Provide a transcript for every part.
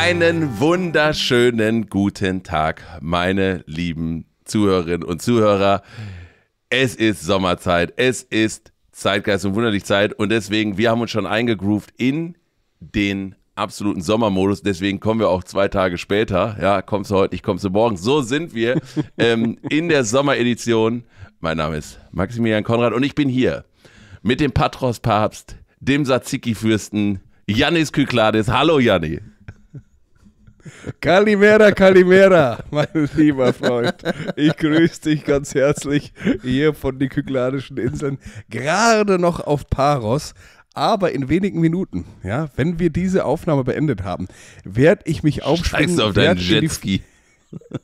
Einen wunderschönen guten Tag, meine lieben Zuhörerinnen und Zuhörer. Es ist Sommerzeit, es ist Zeitgeist und wunderlich Zeit und deswegen, wir haben uns schon eingegroovt in den absoluten Sommermodus. Deswegen kommen wir auch zwei Tage später. Ja, kommst du heute nicht, kommst du morgen. So sind wir ähm, in der Sommeredition. Mein Name ist Maximilian Konrad und ich bin hier mit dem Patros Papst, dem Saziki Fürsten, Janis Kyklades. Hallo Janni. Kalimera, Kalimera, mein lieber Freund. Ich grüße dich ganz herzlich hier von den Kykladischen Inseln, gerade noch auf Paros, aber in wenigen Minuten, ja, wenn wir diese Aufnahme beendet haben, werde ich mich aufschwingen. Scheiß auf deinen Jetski.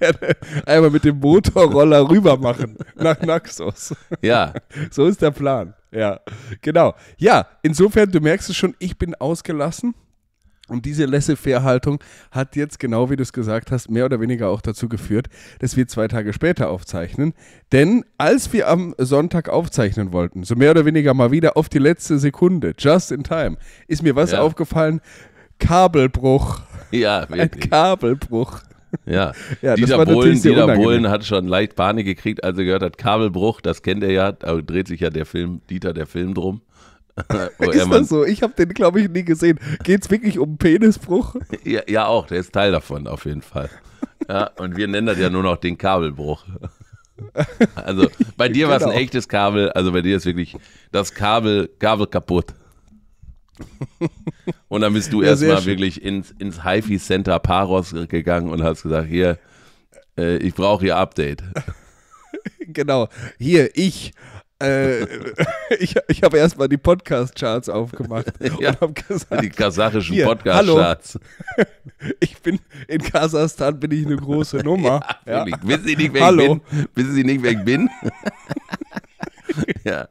werde einmal mit dem Motorroller rüber machen nach Naxos. Ja. So ist der Plan. Ja, genau. Ja, insofern, du merkst es schon, ich bin ausgelassen. Und diese Laissez-faire-Haltung hat jetzt, genau wie du es gesagt hast, mehr oder weniger auch dazu geführt, dass wir zwei Tage später aufzeichnen. Denn als wir am Sonntag aufzeichnen wollten, so mehr oder weniger mal wieder auf die letzte Sekunde, just in time, ist mir was ja. aufgefallen. Kabelbruch. Ja, wirklich. Ein Kabelbruch. Ja, ja war Bohlen, dieser Bohlen hat schon leicht Panik gekriegt, als er gehört hat, Kabelbruch, das kennt er ja, da dreht sich ja der Film, Dieter, der Film drum. ist das so? Ich habe den, glaube ich, nie gesehen. Geht es wirklich um Penisbruch? Ja, ja, auch. Der ist Teil davon, auf jeden Fall. Ja, und wir nennen das ja nur noch den Kabelbruch. Also bei dir war es ein genau. echtes Kabel. Also bei dir ist wirklich das Kabel, Kabel kaputt. Und dann bist du ja, erstmal wirklich ins, ins HiFi Center Paros gegangen und hast gesagt: Hier, äh, ich brauche hier Update. Genau, hier, ich äh, ich, ich habe erstmal die Podcast-Charts aufgemacht. ja, und hab gesagt, die kasachischen Podcast-Charts. Ich bin in Kasachstan bin ich eine große Nummer. ja, ja. Wissen Sie nicht, wer hallo. ich bin? Wissen Sie nicht, wer ich bin? ja.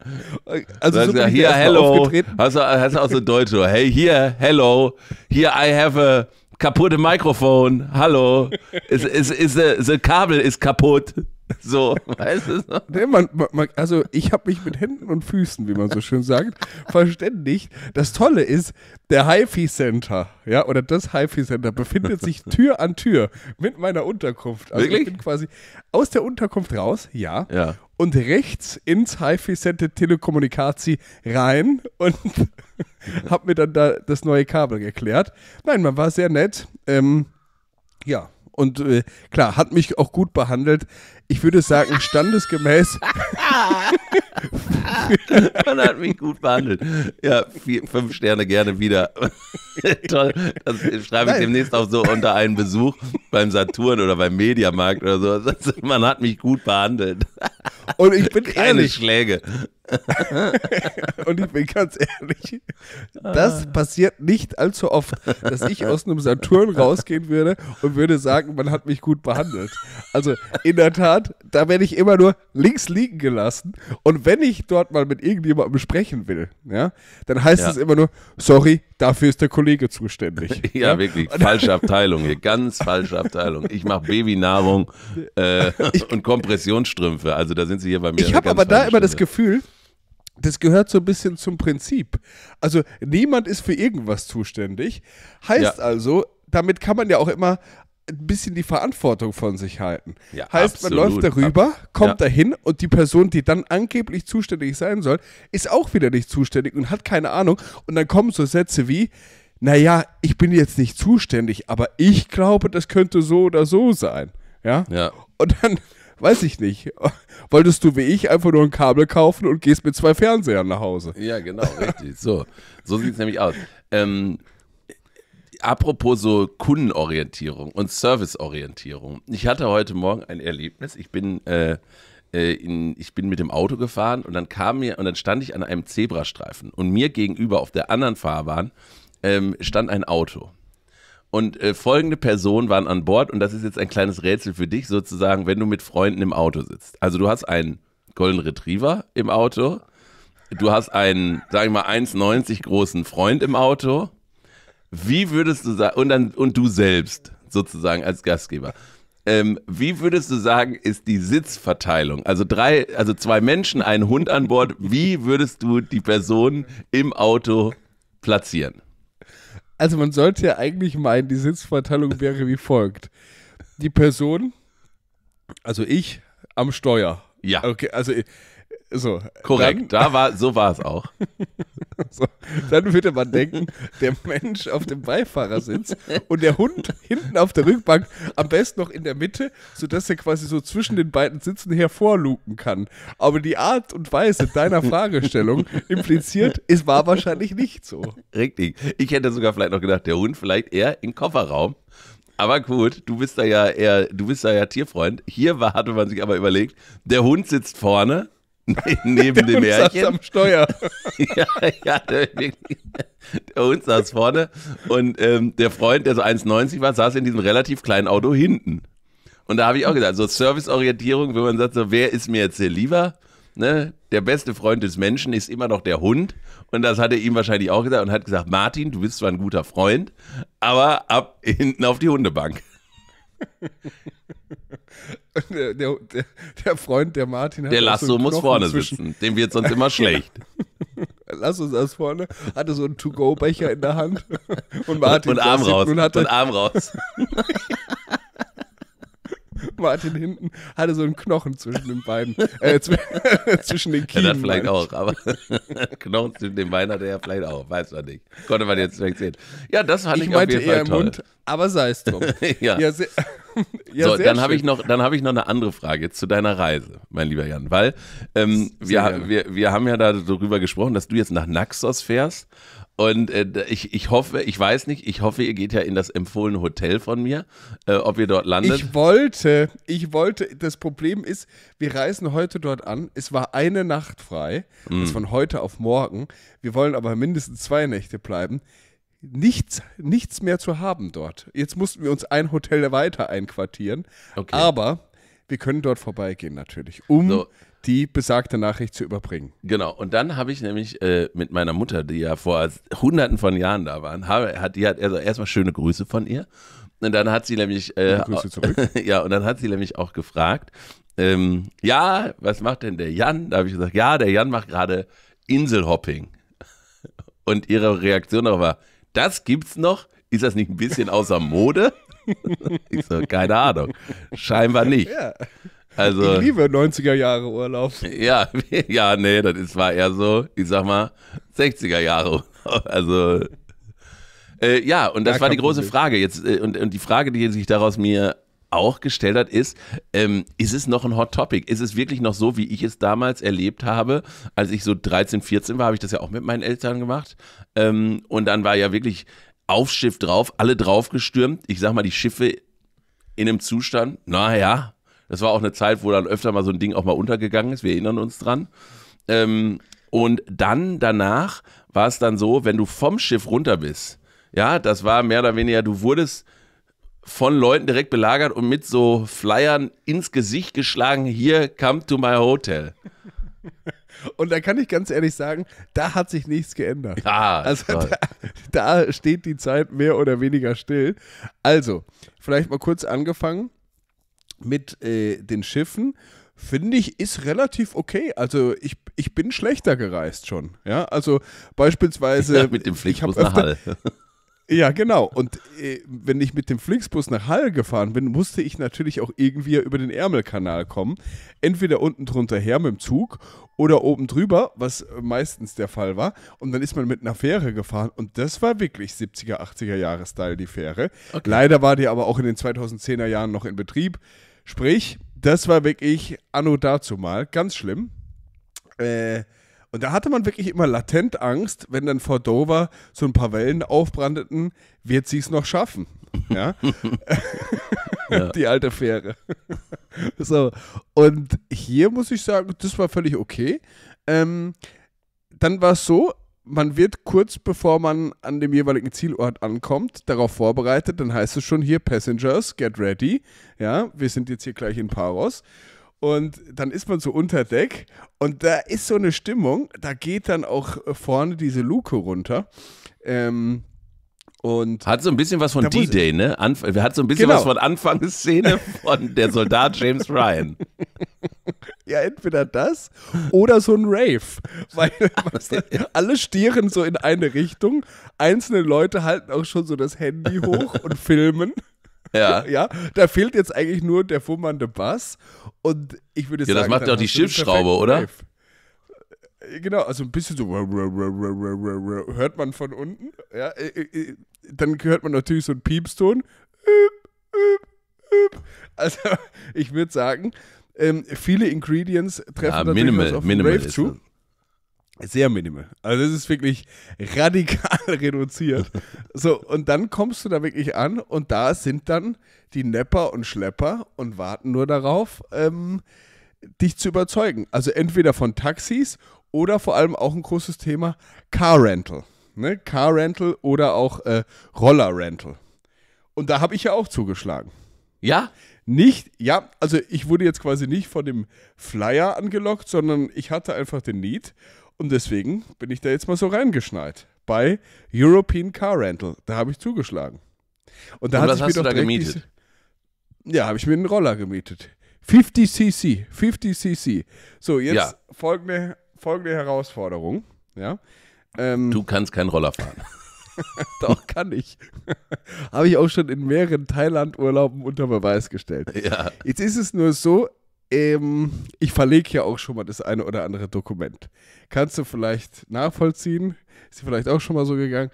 Also so gesagt, hier, hello. Hast du, hast du auch so Deutsch, hey, hier, hello, here I have a kaputte Mikrofon, hallo, is, is, is the, the Kabel ist kaputt. So, weißt du so? Nee, man, man, also ich habe mich mit Händen und Füßen, wie man so schön sagt, verständigt. Das Tolle ist, der HiFi Center, ja, oder das HiFi Center befindet sich Tür an Tür mit meiner Unterkunft. Also Wirklich? ich bin quasi aus der Unterkunft raus, ja. ja. Und rechts ins HiFi Center Telekommunikati rein und habe mir dann da das neue Kabel geklärt. Nein, man war sehr nett. Ähm, ja, und äh, klar, hat mich auch gut behandelt ich würde sagen, standesgemäß. Man hat mich gut behandelt. Ja, vier, fünf Sterne gerne wieder. Toll. Das schreibe ich demnächst auch so unter einen Besuch beim Saturn oder beim Mediamarkt oder so. Man hat mich gut behandelt. Und ich bin Keine ehrlich. Schläge. und ich bin ganz ehrlich, ah. das passiert nicht allzu oft, dass ich aus einem Saturn rausgehen würde und würde sagen, man hat mich gut behandelt. Also in der Tat, da werde ich immer nur links liegen gelassen. Und wenn ich dort mal mit irgendjemandem sprechen will, ja, dann heißt ja. es immer nur, sorry, dafür ist der Kollege zuständig. ja, ja? wirklich, falsche Abteilung hier, ganz falsche Abteilung. Ich mache Babynahrung äh, ich, und Kompressionsstrümpfe. Also da sind sie hier bei mir. Ich habe aber da immer das Gefühl, das gehört so ein bisschen zum Prinzip. Also niemand ist für irgendwas zuständig. Heißt ja. also, damit kann man ja auch immer ein bisschen die Verantwortung von sich halten. Ja, heißt, absolut. man läuft darüber, kommt ja. dahin und die Person, die dann angeblich zuständig sein soll, ist auch wieder nicht zuständig und hat keine Ahnung. Und dann kommen so Sätze wie, naja, ich bin jetzt nicht zuständig, aber ich glaube, das könnte so oder so sein. Ja. ja. Und dann weiß ich nicht, wolltest du wie ich einfach nur ein Kabel kaufen und gehst mit zwei Fernsehern nach Hause. Ja, genau, richtig. So, so sieht es nämlich aus. Ähm, apropos so Kundenorientierung und Serviceorientierung. Ich hatte heute Morgen ein Erlebnis. Ich bin, äh, äh, in, ich bin mit dem Auto gefahren und dann kam mir und dann stand ich an einem Zebrastreifen und mir gegenüber auf der anderen Fahrbahn ähm, stand ein Auto. Und äh, folgende Personen waren an Bord und das ist jetzt ein kleines Rätsel für dich sozusagen, wenn du mit Freunden im Auto sitzt. Also du hast einen Golden Retriever im Auto, du hast einen, sag ich mal, 1,90 großen Freund im Auto. Wie würdest du sagen, und, dann, und du selbst sozusagen als Gastgeber. Ähm, wie würdest du sagen, ist die Sitzverteilung? Also drei, also zwei Menschen, ein Hund an Bord. Wie würdest du die Person im Auto platzieren? also man sollte ja eigentlich meinen, die Sitzverteilung wäre wie folgt. Die Person, also ich, am Steuer. Ja. Okay, also so, Korrekt, dann, da war, so war es auch. So, dann würde man denken, der Mensch auf dem Beifahrersitz und der Hund hinten auf der Rückbank, am besten noch in der Mitte, sodass er quasi so zwischen den beiden Sitzen hervorluken kann. Aber die Art und Weise deiner Fragestellung impliziert, es war wahrscheinlich nicht so. Richtig. Ich hätte sogar vielleicht noch gedacht, der Hund vielleicht eher im Kofferraum. Aber gut, du bist da ja eher, du bist da ja Tierfreund. Hier war, hatte man sich aber überlegt, der Hund sitzt vorne neben der dem Märchen. am Steuer. ja, ja der, der, Hund saß vorne und ähm, der Freund, der so 1,90 war, saß in diesem relativ kleinen Auto hinten. Und da habe ich auch gesagt, so Serviceorientierung, wenn man sagt, so wer ist mir jetzt hier lieber? Ne? Der beste Freund des Menschen ist immer noch der Hund. Und das hat er ihm wahrscheinlich auch gesagt und hat gesagt, Martin, du bist zwar ein guter Freund, aber ab hinten auf die Hundebank der, der, der, Freund, der Martin hat. Der Lasso so muss vorne zwischen. sitzen. Dem wird sonst immer schlecht. Lasso saß vorne, hatte so einen To-Go-Becher in der Hand. Und Martin und, und Arm raus. Und, hatte, und Arm raus. Martin hinten hatte so einen Knochen zwischen den Beinen. Äh, zwischen den Kielen. Ja, das vielleicht auch, aber Knochen zwischen den Beinen hatte er vielleicht auch, weiß man nicht. Konnte man jetzt direkt sehen. Ja, das fand ich, ich auf jeden Fall toll. Mund, aber sei es drum. ja. ja, sehr, ja so, dann habe ich, noch, hab ich noch eine andere Frage zu deiner Reise, mein lieber Jan. Weil ähm, wir, wir, wir haben ja darüber gesprochen, dass du jetzt nach Naxos fährst und äh, ich, ich hoffe, ich weiß nicht, ich hoffe, ihr geht ja in das empfohlene Hotel von mir, äh, ob ihr dort landet. Ich wollte, ich wollte, das Problem ist, wir reisen heute dort an. Es war eine Nacht frei, mm. das von heute auf morgen. Wir wollen aber mindestens zwei Nächte bleiben. Nichts, nichts mehr zu haben dort. Jetzt mussten wir uns ein Hotel weiter einquartieren. Okay. Aber wir können dort vorbeigehen natürlich, um so die besagte Nachricht zu überbringen. Genau, und dann habe ich nämlich äh, mit meiner Mutter, die ja vor hunderten von Jahren da waren, habe, hat, die hat also erstmal schöne Grüße von ihr. Und dann hat sie nämlich äh, Grüße zurück. ja, und dann hat sie nämlich auch gefragt, ähm, ja, was macht denn der Jan? Da habe ich gesagt, ja, der Jan macht gerade Inselhopping. Und ihre Reaktion darauf war, das gibt's noch? Ist das nicht ein bisschen außer Mode? ich so, keine Ahnung. Scheinbar nicht. Ja. Also, ich liebe 90er Jahre Urlaub. Ja, ja, nee, das ist, war eher so, ich sag mal, 60er Jahre Urlaub. Also, äh, ja, und das ja, war die große Frage jetzt. Äh, und, und die Frage, die sich daraus mir auch gestellt hat, ist, ähm, ist es noch ein Hot Topic? Ist es wirklich noch so, wie ich es damals erlebt habe? Als ich so 13, 14 war, habe ich das ja auch mit meinen Eltern gemacht. Ähm, und dann war ja wirklich auf Schiff drauf, alle draufgestürmt. Ich sag mal, die Schiffe in einem Zustand, naja, das war auch eine Zeit, wo dann öfter mal so ein Ding auch mal untergegangen ist. Wir erinnern uns dran. Ähm, und dann danach war es dann so, wenn du vom Schiff runter bist, ja, das war mehr oder weniger, du wurdest von Leuten direkt belagert und mit so Flyern ins Gesicht geschlagen, hier, come to my hotel. Und da kann ich ganz ehrlich sagen, da hat sich nichts geändert. Ja, also da, da steht die Zeit mehr oder weniger still. Also, vielleicht mal kurz angefangen mit äh, den Schiffen, finde ich, ist relativ okay. Also ich, ich bin schlechter gereist schon. Ja, also beispielsweise. Ja, mit dem Flixbus nach Hall. ja, genau. Und äh, wenn ich mit dem Flixbus nach Hall gefahren bin, musste ich natürlich auch irgendwie über den Ärmelkanal kommen. Entweder unten drunter her mit dem Zug oder oben drüber, was meistens der Fall war. Und dann ist man mit einer Fähre gefahren. Und das war wirklich 70er, 80er Jahre Style, die Fähre. Okay. Leider war die aber auch in den 2010er Jahren noch in Betrieb. Sprich, das war wirklich anno dazu mal ganz schlimm. Äh, und da hatte man wirklich immer latent Angst, wenn dann vor Dover so ein paar Wellen aufbrandeten, wird sie es noch schaffen. Ja? Die alte Fähre. so. Und hier muss ich sagen, das war völlig okay. Ähm, dann war es so, man wird kurz bevor man an dem jeweiligen Zielort ankommt, darauf vorbereitet, dann heißt es schon hier Passengers, get ready. Ja, wir sind jetzt hier gleich in Paros. Und dann ist man so unter Deck und da ist so eine Stimmung, da geht dann auch vorne diese Luke runter. Ähm, und hat so ein bisschen was von D-Day, ne? Anf hat so ein bisschen genau. was von Anfangsszene von der Soldat James Ryan. Ja, entweder das oder so ein Rave. Weil alle stieren so in eine Richtung. Einzelne Leute halten auch schon so das Handy hoch und filmen. Ja. ja, da fehlt jetzt eigentlich nur der fummernde Bass. Und ich würde ja, sagen, das macht ja auch die Schiffsschraube, oder? Rave. Äh, genau, also ein bisschen so hört man von unten. Ja, äh, äh, dann hört man natürlich so einen Piepston. Also ich würde sagen, ähm, viele Ingredients treffen ja, da minimal, auf minimal Rave zu. Sehr minimal. Also es ist wirklich radikal reduziert. So, und dann kommst du da wirklich an und da sind dann die Nepper und Schlepper und warten nur darauf, ähm, dich zu überzeugen. Also entweder von Taxis oder vor allem auch ein großes Thema Car Rental. Ne? Car Rental oder auch äh, Roller Rental. Und da habe ich ja auch zugeschlagen. Ja? nicht, ja, also ich wurde jetzt quasi nicht von dem Flyer angelockt, sondern ich hatte einfach den Need und deswegen bin ich da jetzt mal so reingeschneit bei European Car Rental. Da habe ich zugeschlagen. Und da und hat was hast du da gemietet? Diese, ja, habe ich mir einen Roller gemietet. 50 cc, 50 cc. So, jetzt ja. folgende, folgende Herausforderung. Ja. Ähm, du kannst keinen Roller fahren. Doch, kann ich. Habe ich auch schon in mehreren Thailand-Urlauben unter Beweis gestellt. Ja. Jetzt ist es nur so, ähm, ich verlege ja auch schon mal das eine oder andere Dokument. Kannst du vielleicht nachvollziehen? Ist dir vielleicht auch schon mal so gegangen?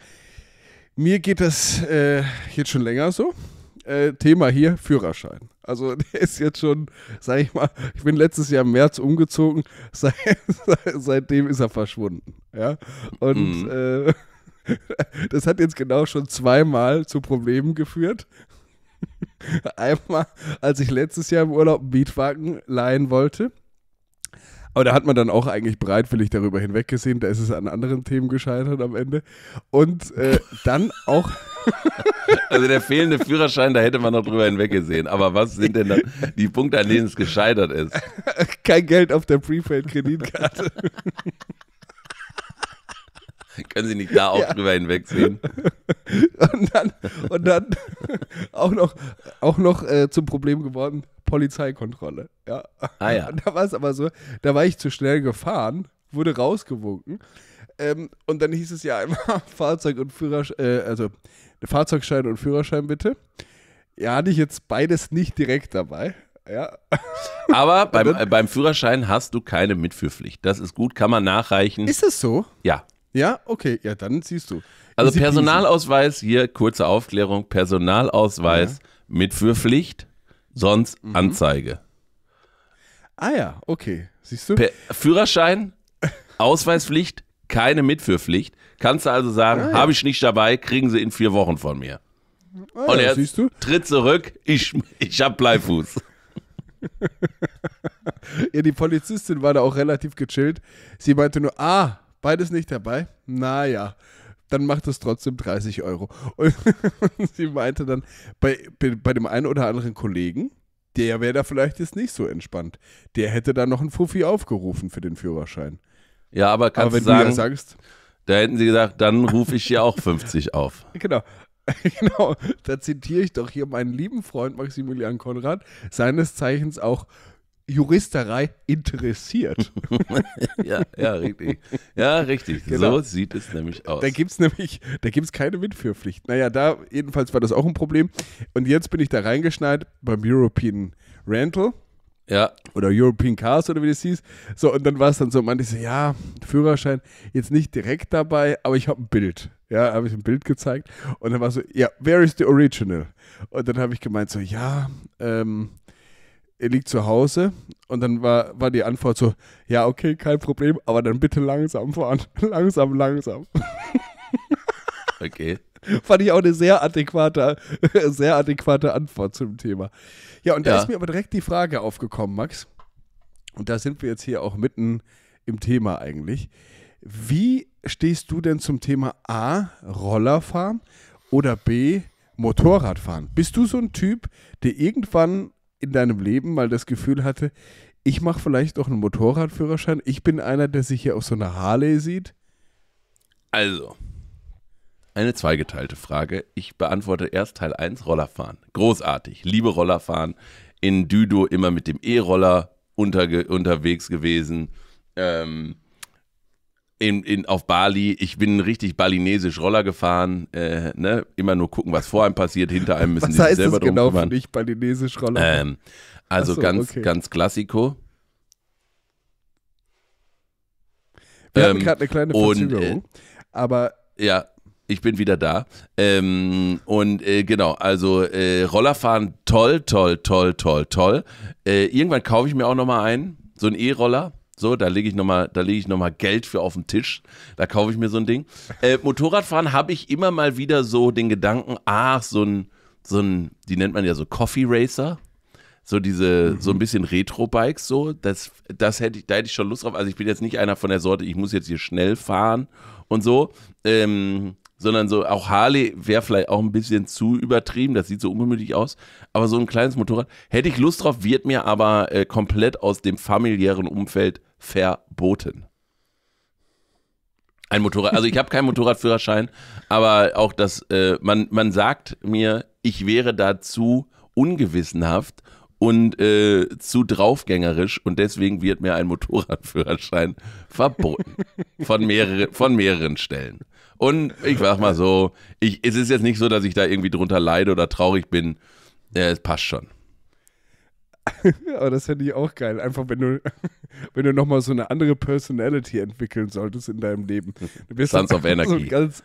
Mir geht das äh, jetzt schon länger so. Äh, Thema hier Führerschein. Also der ist jetzt schon, sag ich mal, ich bin letztes Jahr im März umgezogen, seit, seitdem ist er verschwunden. Ja? Und mhm. äh, Das hat jetzt genau schon zweimal zu Problemen geführt. Einmal, als ich letztes Jahr im Urlaub einen Mietwagen leihen wollte. Aber da hat man dann auch eigentlich bereitwillig darüber hinweggesehen. Da ist es an anderen Themen gescheitert am Ende. Und äh, dann auch. also der fehlende Führerschein, da hätte man noch drüber hinweggesehen. Aber was sind denn die Punkte, an denen es gescheitert ist? Kein Geld auf der Prepaid-Kreditkarte. Können Sie nicht da auch ja. drüber hinwegsehen? Und dann, und dann auch noch, auch noch äh, zum Problem geworden, Polizeikontrolle. Ja. Ah ja. Und da war es aber so, da war ich zu schnell gefahren, wurde rausgewunken. Ähm, und dann hieß es ja einmal Fahrzeug und Führerschein, äh, also Fahrzeugschein und Führerschein bitte. Ja, hatte ich jetzt beides nicht direkt dabei. Ja. Aber beim, äh, beim Führerschein hast du keine Mitführpflicht. Das ist gut, kann man nachreichen. Ist es so? Ja. Ja, okay, ja, dann siehst du. Also Easy Personalausweis, peasy. hier kurze Aufklärung, Personalausweis ja. mit für Pflicht, sonst mhm. Anzeige. Ah ja, okay, siehst du. Per Führerschein, Ausweispflicht, keine Mitführpflicht. Kannst du also sagen, ah, ja. habe ich nicht dabei, kriegen sie in vier Wochen von mir. Ah, Und ja, er siehst du? tritt zurück, ich, ich habe Bleifuß. ja, die Polizistin war da auch relativ gechillt. Sie meinte nur, ah, Beides nicht dabei? Naja, dann macht es trotzdem 30 Euro. Und, sie meinte dann, bei, bei dem einen oder anderen Kollegen, der wäre da vielleicht jetzt nicht so entspannt. Der hätte da noch einen Fuffi aufgerufen für den Führerschein. Ja, aber kannst aber wenn du sagen, ja sagst, da hätten sie gesagt, dann rufe ich hier auch 50 auf. Genau. Genau, da zitiere ich doch hier meinen lieben Freund Maximilian Konrad, seines Zeichens auch Juristerei interessiert. ja, ja, richtig. Ja, richtig. Genau. So sieht es nämlich aus. Da gibt es nämlich, da gibt es keine Mitführpflicht. Naja, da jedenfalls war das auch ein Problem. Und jetzt bin ich da reingeschneit beim European Rental. Ja. Oder European Cars oder wie das hieß. So, und dann war es dann so, man, ich so, ja, Führerschein jetzt nicht direkt dabei, aber ich habe ein Bild. Ja, habe ich ein Bild gezeigt. Und dann war so, ja, where is the original? Und dann habe ich gemeint so, ja, ähm, er liegt zu Hause. Und dann war, war die Antwort so, ja, okay, kein Problem, aber dann bitte langsam fahren. langsam, langsam. Okay. Fand ich auch eine sehr adäquate, sehr adäquate Antwort zum Thema. Ja, und da ja. ist mir aber direkt die Frage aufgekommen, Max. Und da sind wir jetzt hier auch mitten im Thema eigentlich. Wie stehst du denn zum Thema A, Rollerfahren oder B, Motorradfahren? Bist du so ein Typ, der irgendwann in deinem Leben mal das Gefühl hatte, ich mache vielleicht doch einen Motorradführerschein. Ich bin einer, der sich hier auf so einer Harley sieht. Also, eine zweigeteilte Frage. Ich beantworte erst Teil 1, Rollerfahren. Großartig. Liebe Rollerfahren. In Düdo immer mit dem E-Roller unterge unterwegs gewesen. Ähm, in, in, auf Bali, ich bin richtig balinesisch Roller gefahren, äh, ne? immer nur gucken, was vor einem passiert, hinter einem müssen was die heißt selber das genau kümmern. für dich, balinesisch Roller? Ähm, also so, ganz, okay. ganz klassiko. Wir ähm, gerade eine kleine äh, Verzögerung, äh, aber... Ja, ich bin wieder da. Ähm, und äh, genau, also äh, Rollerfahren, toll, toll, toll, toll, toll. Äh, irgendwann kaufe ich mir auch nochmal einen, so einen E-Roller. So, da lege ich nochmal leg ich noch mal Geld für auf den Tisch. Da kaufe ich mir so ein Ding. Äh, Motorradfahren habe ich immer mal wieder so den Gedanken, ach, so ein, so ein, die nennt man ja so Coffee Racer. So diese, mhm. so ein mhm. bisschen Retro-Bikes, so. Das, das hätte ich, da hätte ich schon Lust drauf. Also ich bin jetzt nicht einer von der Sorte, ich muss jetzt hier schnell fahren und so. Ähm, sondern so auch Harley wäre vielleicht auch ein bisschen zu übertrieben, das sieht so ungemütlich aus, aber so ein kleines Motorrad hätte ich Lust drauf, wird mir aber äh, komplett aus dem familiären Umfeld verboten. Ein Motorrad, also ich habe keinen Motorradführerschein, aber auch das, äh, man, man sagt mir, ich wäre dazu ungewissenhaft und äh, zu draufgängerisch und deswegen wird mir ein Motorradführerschein verboten. Von, mehrere, von mehreren Stellen. Und ich sag mal so, ich, es ist jetzt nicht so, dass ich da irgendwie drunter leide oder traurig bin. Ja, es passt schon. Aber das fände ich auch geil. Einfach, wenn du, wenn du nochmal so eine andere Personality entwickeln solltest in deinem Leben. Du bist Sons of Energy. So ein ganz,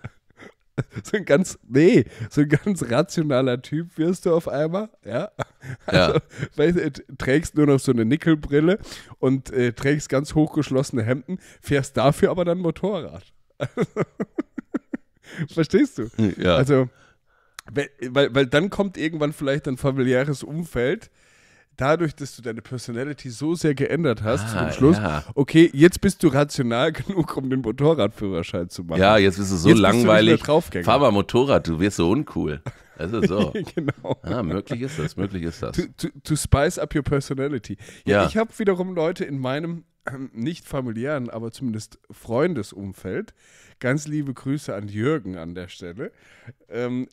so ein ganz, nee, so ein ganz rationaler Typ wirst du auf einmal, ja. Also, ja. Weißt, äh, trägst nur noch so eine Nickelbrille und äh, trägst ganz hochgeschlossene Hemden, fährst dafür aber dann Motorrad. Verstehst du? Ja. Also, weil, weil dann kommt irgendwann vielleicht ein familiäres Umfeld, dadurch, dass du deine Personality so sehr geändert hast, ah, zum Schluss, ja. okay, jetzt bist du rational genug, um den Motorradführerschein zu machen. Ja, jetzt bist du so jetzt langweilig. Du Fahr mal Motorrad, du wirst so uncool. Das ist so. genau. Ah, möglich ist das, möglich ist das. To, to, to spice up your personality. Ja, ja. Ich habe wiederum Leute in meinem ähm, nicht familiären, aber zumindest Freundesumfeld. Ganz liebe Grüße an Jürgen an der Stelle. Ähm,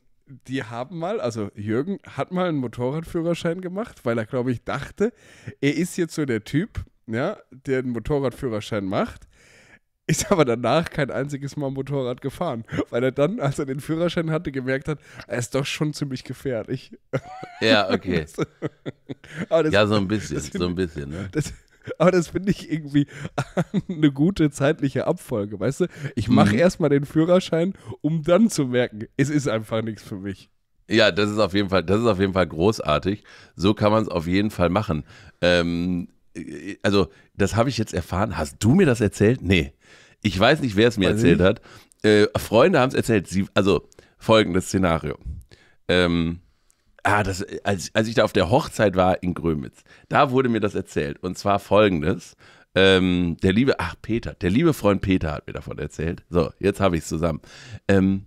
die haben mal, also Jürgen hat mal einen Motorradführerschein gemacht, weil er, glaube ich, dachte, er ist jetzt so der Typ, ja, der einen Motorradführerschein macht, ist aber danach kein einziges Mal Motorrad gefahren, weil er dann, als er den Führerschein hatte, gemerkt hat, er ist doch schon ziemlich gefährlich. Ja, okay. Das, das, ja, so ein bisschen, das, so ein bisschen, ne? Das, aber das finde ich irgendwie eine gute zeitliche Abfolge, weißt du? Ich mache mhm. erstmal den Führerschein, um dann zu merken, es ist einfach nichts für mich. Ja, das ist auf jeden Fall, das ist auf jeden Fall großartig. So kann man es auf jeden Fall machen. Ähm, äh, also, das habe ich jetzt erfahren. Hast du mir das erzählt? Nee. Ich weiß nicht, wer es mir erzählt ich? hat. Äh, Freunde haben es erzählt. Sie, also, folgendes Szenario. Ähm, ah, das, als, als ich da auf der Hochzeit war in Grömitz, da wurde mir das erzählt. Und zwar folgendes. Ähm, der liebe, ach Peter, der liebe Freund Peter hat mir davon erzählt. So, jetzt habe ich es zusammen. Ähm,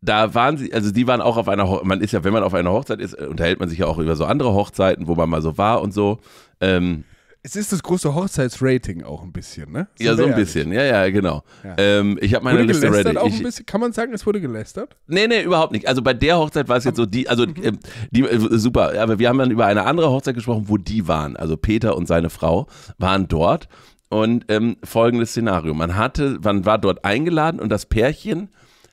da waren sie, also die waren auch auf einer, man ist ja, wenn man auf einer Hochzeit ist, äh, unterhält man sich ja auch über so andere Hochzeiten, wo man mal so war und so. Ähm, es ist das große Hochzeitsrating auch ein bisschen, ne? Sind ja, so ein bisschen. Ja, ja, genau. Ja. Ähm, ich habe meine wurde Liste ready. Auch ich, ein bisschen, kann man sagen, es wurde gelästert? Nee, nee, überhaupt nicht. Also bei der Hochzeit war es jetzt so, die, also mhm. Ähm, die, äh, super, aber wir haben dann über eine andere Hochzeit gesprochen, wo die waren. Also Peter und seine Frau waren dort. Und ähm, folgendes Szenario: Man hatte, man war dort eingeladen und das Pärchen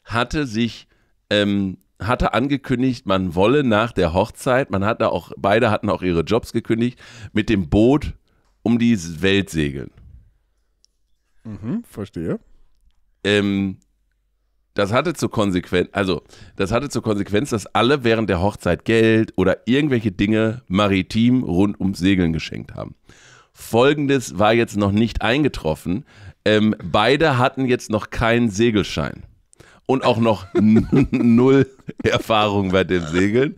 hatte sich ähm, hatte angekündigt, man wolle nach der Hochzeit, man hatte auch, beide hatten auch ihre Jobs gekündigt, mit dem Boot um die Welt segeln. Mhm, verstehe. Ähm, das hatte zur Konsequenz, also das hatte zur Konsequenz, dass alle während der Hochzeit Geld oder irgendwelche Dinge maritim rund ums Segeln geschenkt haben. Folgendes war jetzt noch nicht eingetroffen. Ähm, beide hatten jetzt noch keinen Segelschein und auch noch null Erfahrung bei dem Segeln.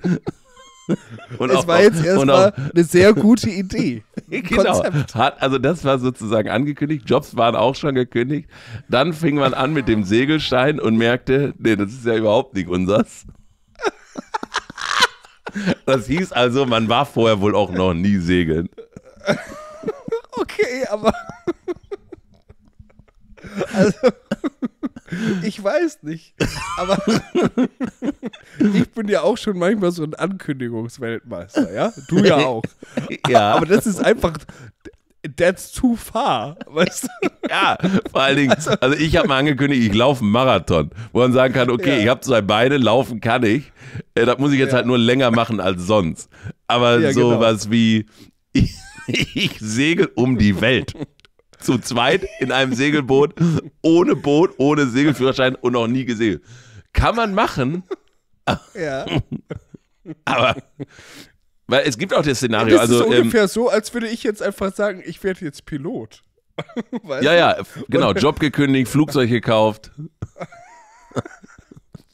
Und es auch, war jetzt erstmal eine sehr gute Idee. genau. Hat, also das war sozusagen angekündigt. Jobs waren auch schon gekündigt. Dann fing man an mit dem Segelstein und merkte, nee, das ist ja überhaupt nicht unseres. Das hieß also, man war vorher wohl auch noch nie segeln. Okay, aber. Also. Ich weiß nicht. Aber ich bin ja auch schon manchmal so ein Ankündigungsweltmeister, ja? Du ja auch. Ja. Aber das ist einfach. That's too far, weißt du? Ja, vor allen Dingen, also, also ich habe mal angekündigt, ich laufe einen Marathon, wo man sagen kann, okay, ja. ich habe zwei Beine, laufen kann ich. Äh, das muss ich jetzt ja. halt nur länger machen als sonst. Aber ja, sowas genau. wie, ich, ich segel um die Welt zu zweit in einem Segelboot, ohne Boot, ohne Segelführerschein und noch nie gesegelt. Kann man machen. Ja. Aber weil es gibt auch das Szenario. Das ist also, ähm, ungefähr ähm, so, als würde ich jetzt einfach sagen, ich werde jetzt Pilot. ja, ja, genau. Job gekündigt, Flugzeug gekauft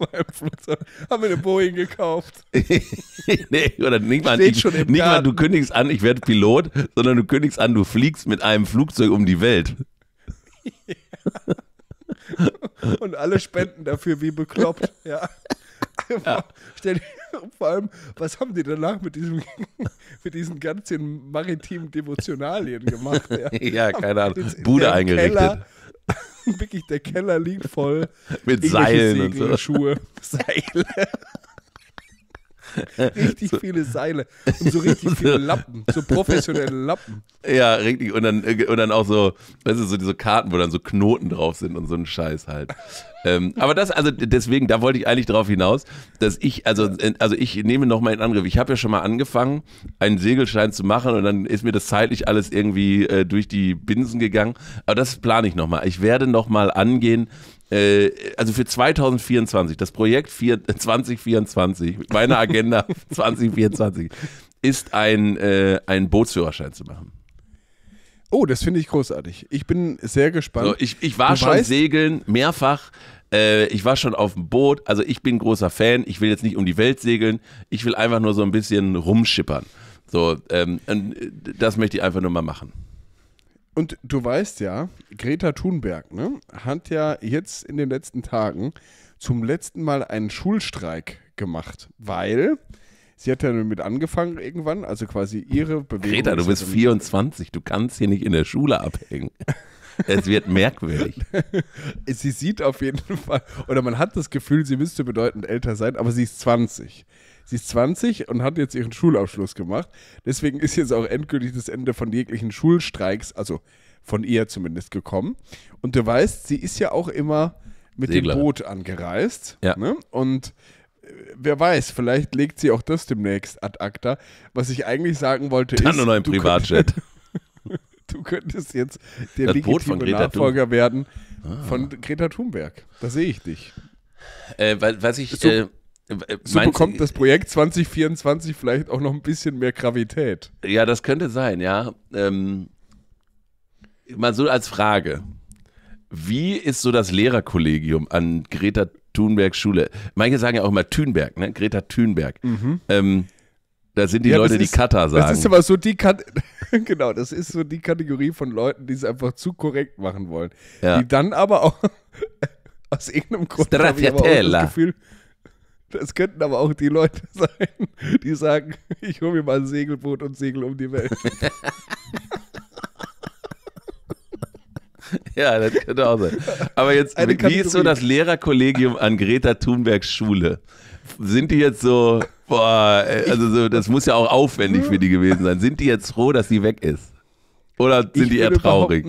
beim Flugzeug. Haben wir eine Boeing gekauft. nee, oder nicht mal, ich, nicht mal du kündigst an, ich werde Pilot, sondern du kündigst an, du fliegst mit einem Flugzeug um die Welt. Ja. Und alle spenden dafür wie bekloppt. Ja. Ja. vor allem, was haben die danach mit, diesem, mit diesen ganzen maritimen Devotionalien gemacht? Ja, ja keine Ahnung. Bude eingerichtet. Keller, Wirklich, der Keller liegt voll. Mit Seilen und so. Schuhe, Seile. richtig so. viele Seile und so richtig viele Lappen, so professionelle Lappen. Ja, richtig. Und dann, äh, und dann auch so, weißt du, so diese Karten, wo dann so Knoten drauf sind und so ein Scheiß halt. ähm, aber das, also deswegen, da wollte ich eigentlich drauf hinaus, dass ich, also, äh, also ich nehme nochmal in Angriff. Ich habe ja schon mal angefangen, einen Segelschein zu machen und dann ist mir das zeitlich alles irgendwie äh, durch die Binsen gegangen. Aber das plane ich nochmal. Ich werde nochmal angehen, äh, also für 2024, das Projekt 2024, äh, meine Agenda 2024, ist ein, äh, ein Bootsführerschein zu machen. Oh, das finde ich großartig. Ich bin sehr gespannt. So, ich, ich, war du schon weißt, segeln, mehrfach. Äh, ich war schon auf dem Boot. Also ich bin großer Fan. Ich will jetzt nicht um die Welt segeln. Ich will einfach nur so ein bisschen rumschippern. So, ähm, äh, das möchte ich einfach nur mal machen. Und du weißt ja, Greta Thunberg ne, hat ja jetzt in den letzten Tagen zum letzten Mal einen Schulstreik gemacht, weil sie hat ja damit angefangen irgendwann, also quasi ihre Bewegung. Greta, du bist 24, du kannst hier nicht in der Schule abhängen. Es wird merkwürdig. sie sieht auf jeden Fall, oder man hat das Gefühl, sie müsste bedeutend älter sein, aber sie ist 20. Sie ist 20 und hat jetzt ihren Schulabschluss gemacht. Deswegen ist jetzt auch endgültig das Ende von jeglichen Schulstreiks, also von ihr zumindest gekommen. Und du weißt, sie ist ja auch immer mit Segler. dem Boot angereist. Ja. Ne? Und äh, wer weiß, vielleicht legt sie auch das demnächst ad acta. Was ich eigentlich sagen wollte Dann ist. Dann nur noch im Privatjet. du könntest jetzt der das legitime Nachfolger Thun. werden ah. von Greta Thunberg. Da sehe ich dich. Äh, was ich. So, äh, äh, so Meinst bekommt das Projekt 2024 vielleicht auch noch ein bisschen mehr Gravität. Ja, das könnte sein, ja. Ähm, mal so als Frage. Wie ist so das Lehrerkollegium an Greta Thunberg Schule? Manche sagen ja auch immer Thunberg, ne? Greta Thunberg. Mhm. Ähm, da sind die ja, Leute, ist, die Cutter sagen. Das ist aber so die genau, das ist so die Kategorie von Leuten, die es einfach zu korrekt machen wollen. Ja. Die dann aber auch aus irgendeinem Grund habe ich aber auch das Gefühl, das könnten aber auch die Leute sein, die sagen, ich hole mir mal ein Segelboot und segel um die Welt. ja, das könnte auch sein. Aber jetzt, Eine wie Kategorie. ist so das Lehrerkollegium an Greta Thunbergs Schule? Sind die jetzt so, boah, äh, also so, das muss ja auch aufwendig für die gewesen sein. Sind die jetzt froh, dass sie weg ist? Oder sind ich die eher traurig?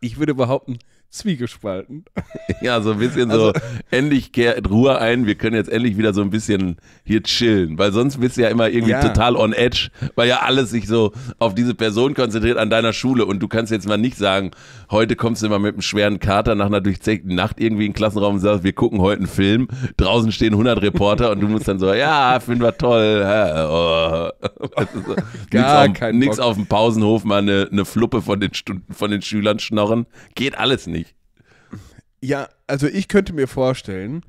Ich würde behaupten, zwiegespalten. Ja, so ein bisschen also, so, endlich kehrt Ruhe ein, wir können jetzt endlich wieder so ein bisschen hier chillen, weil sonst bist du ja immer irgendwie ja. total on edge, weil ja alles sich so auf diese Person konzentriert an deiner Schule und du kannst jetzt mal nicht sagen, heute kommst du mal mit einem schweren Kater nach einer durchzechten Nacht irgendwie in den Klassenraum und sagst, wir gucken heute einen Film, draußen stehen 100 Reporter und du musst dann so, ja, finden wir toll. Oh. Weißt du, Gar nix auf, kein Nix auf dem Pausenhof mal eine, eine Fluppe von den, von den Schülern schnorren, geht alles nicht. Ja, also ich könnte mir vorstellen,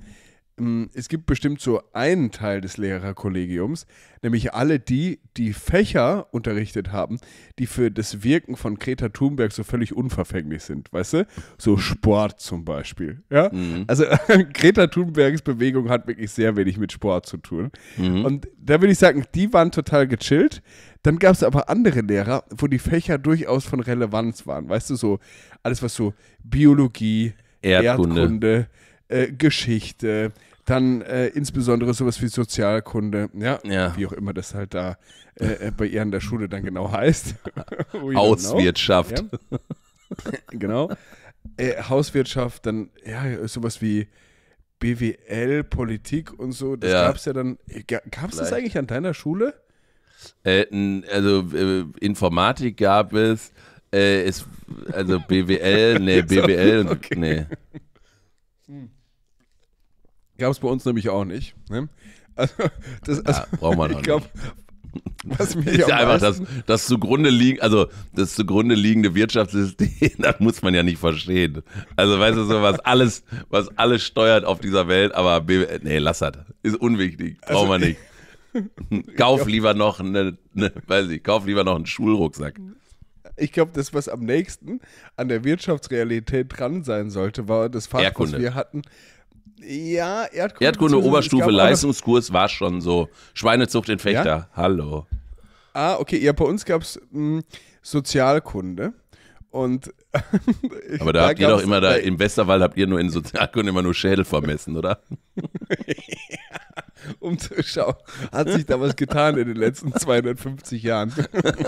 ähm, es gibt bestimmt so einen Teil des Lehrerkollegiums, nämlich alle die, die Fächer unterrichtet haben, die für das Wirken von Greta Thunberg so völlig unverfänglich sind, weißt du? So Sport zum Beispiel. Ja? Mhm. Also Greta Thunbergs Bewegung hat wirklich sehr wenig mit Sport zu tun. Mhm. Und da würde ich sagen, die waren total gechillt. Dann gab es aber andere Lehrer, wo die Fächer durchaus von Relevanz waren, weißt du, so alles was so Biologie, Erdkunde, Erdkunde äh, Geschichte, dann äh, insbesondere sowas wie Sozialkunde, ja, ja, wie auch immer das halt da äh, äh bei ihr an der Schule dann genau heißt. Hauswirtschaft. Ja. genau. Äh, Hauswirtschaft, dann ja, sowas wie BWL, Politik und so, das ja. gab es ja dann. Äh, gab es das eigentlich an deiner Schule? Äh, also äh, Informatik gab es, äh, ist, also BWL, nee, BWL, okay. nee. Hm. Gab es bei uns nämlich auch nicht. Ne? Also, das, also, ja, braucht man auch ich glaub, nicht. Was mir ist ja einfach das, das, zugrunde liegen, also das zugrunde liegende Wirtschaftssystem, das muss man ja nicht verstehen. Also weißt du so, was alles, was alles steuert auf dieser Welt, aber BWL, nee, lass das. Ist unwichtig. brauchen also, man nicht. Kauf lieber noch eine, eine, weiß ich, kauf lieber noch einen Schulrucksack. Ich glaube, das, was am nächsten an der Wirtschaftsrealität dran sein sollte, war das Fach, Erdkunde. was wir hatten. Ja, Erdkunde. Erdkunde, Oberstufe, Leistungskurs war schon so. Schweinezucht in Fechter. Ja? Hallo. Ah, okay. Ja, bei uns gab es hm, Sozialkunde und Aber da, da habt ihr doch immer da, im Westerwald habt ihr nur in Sozialkunde immer nur Schädel vermessen, oder? ja, um zu schauen, hat sich da was getan in den letzten 250 Jahren?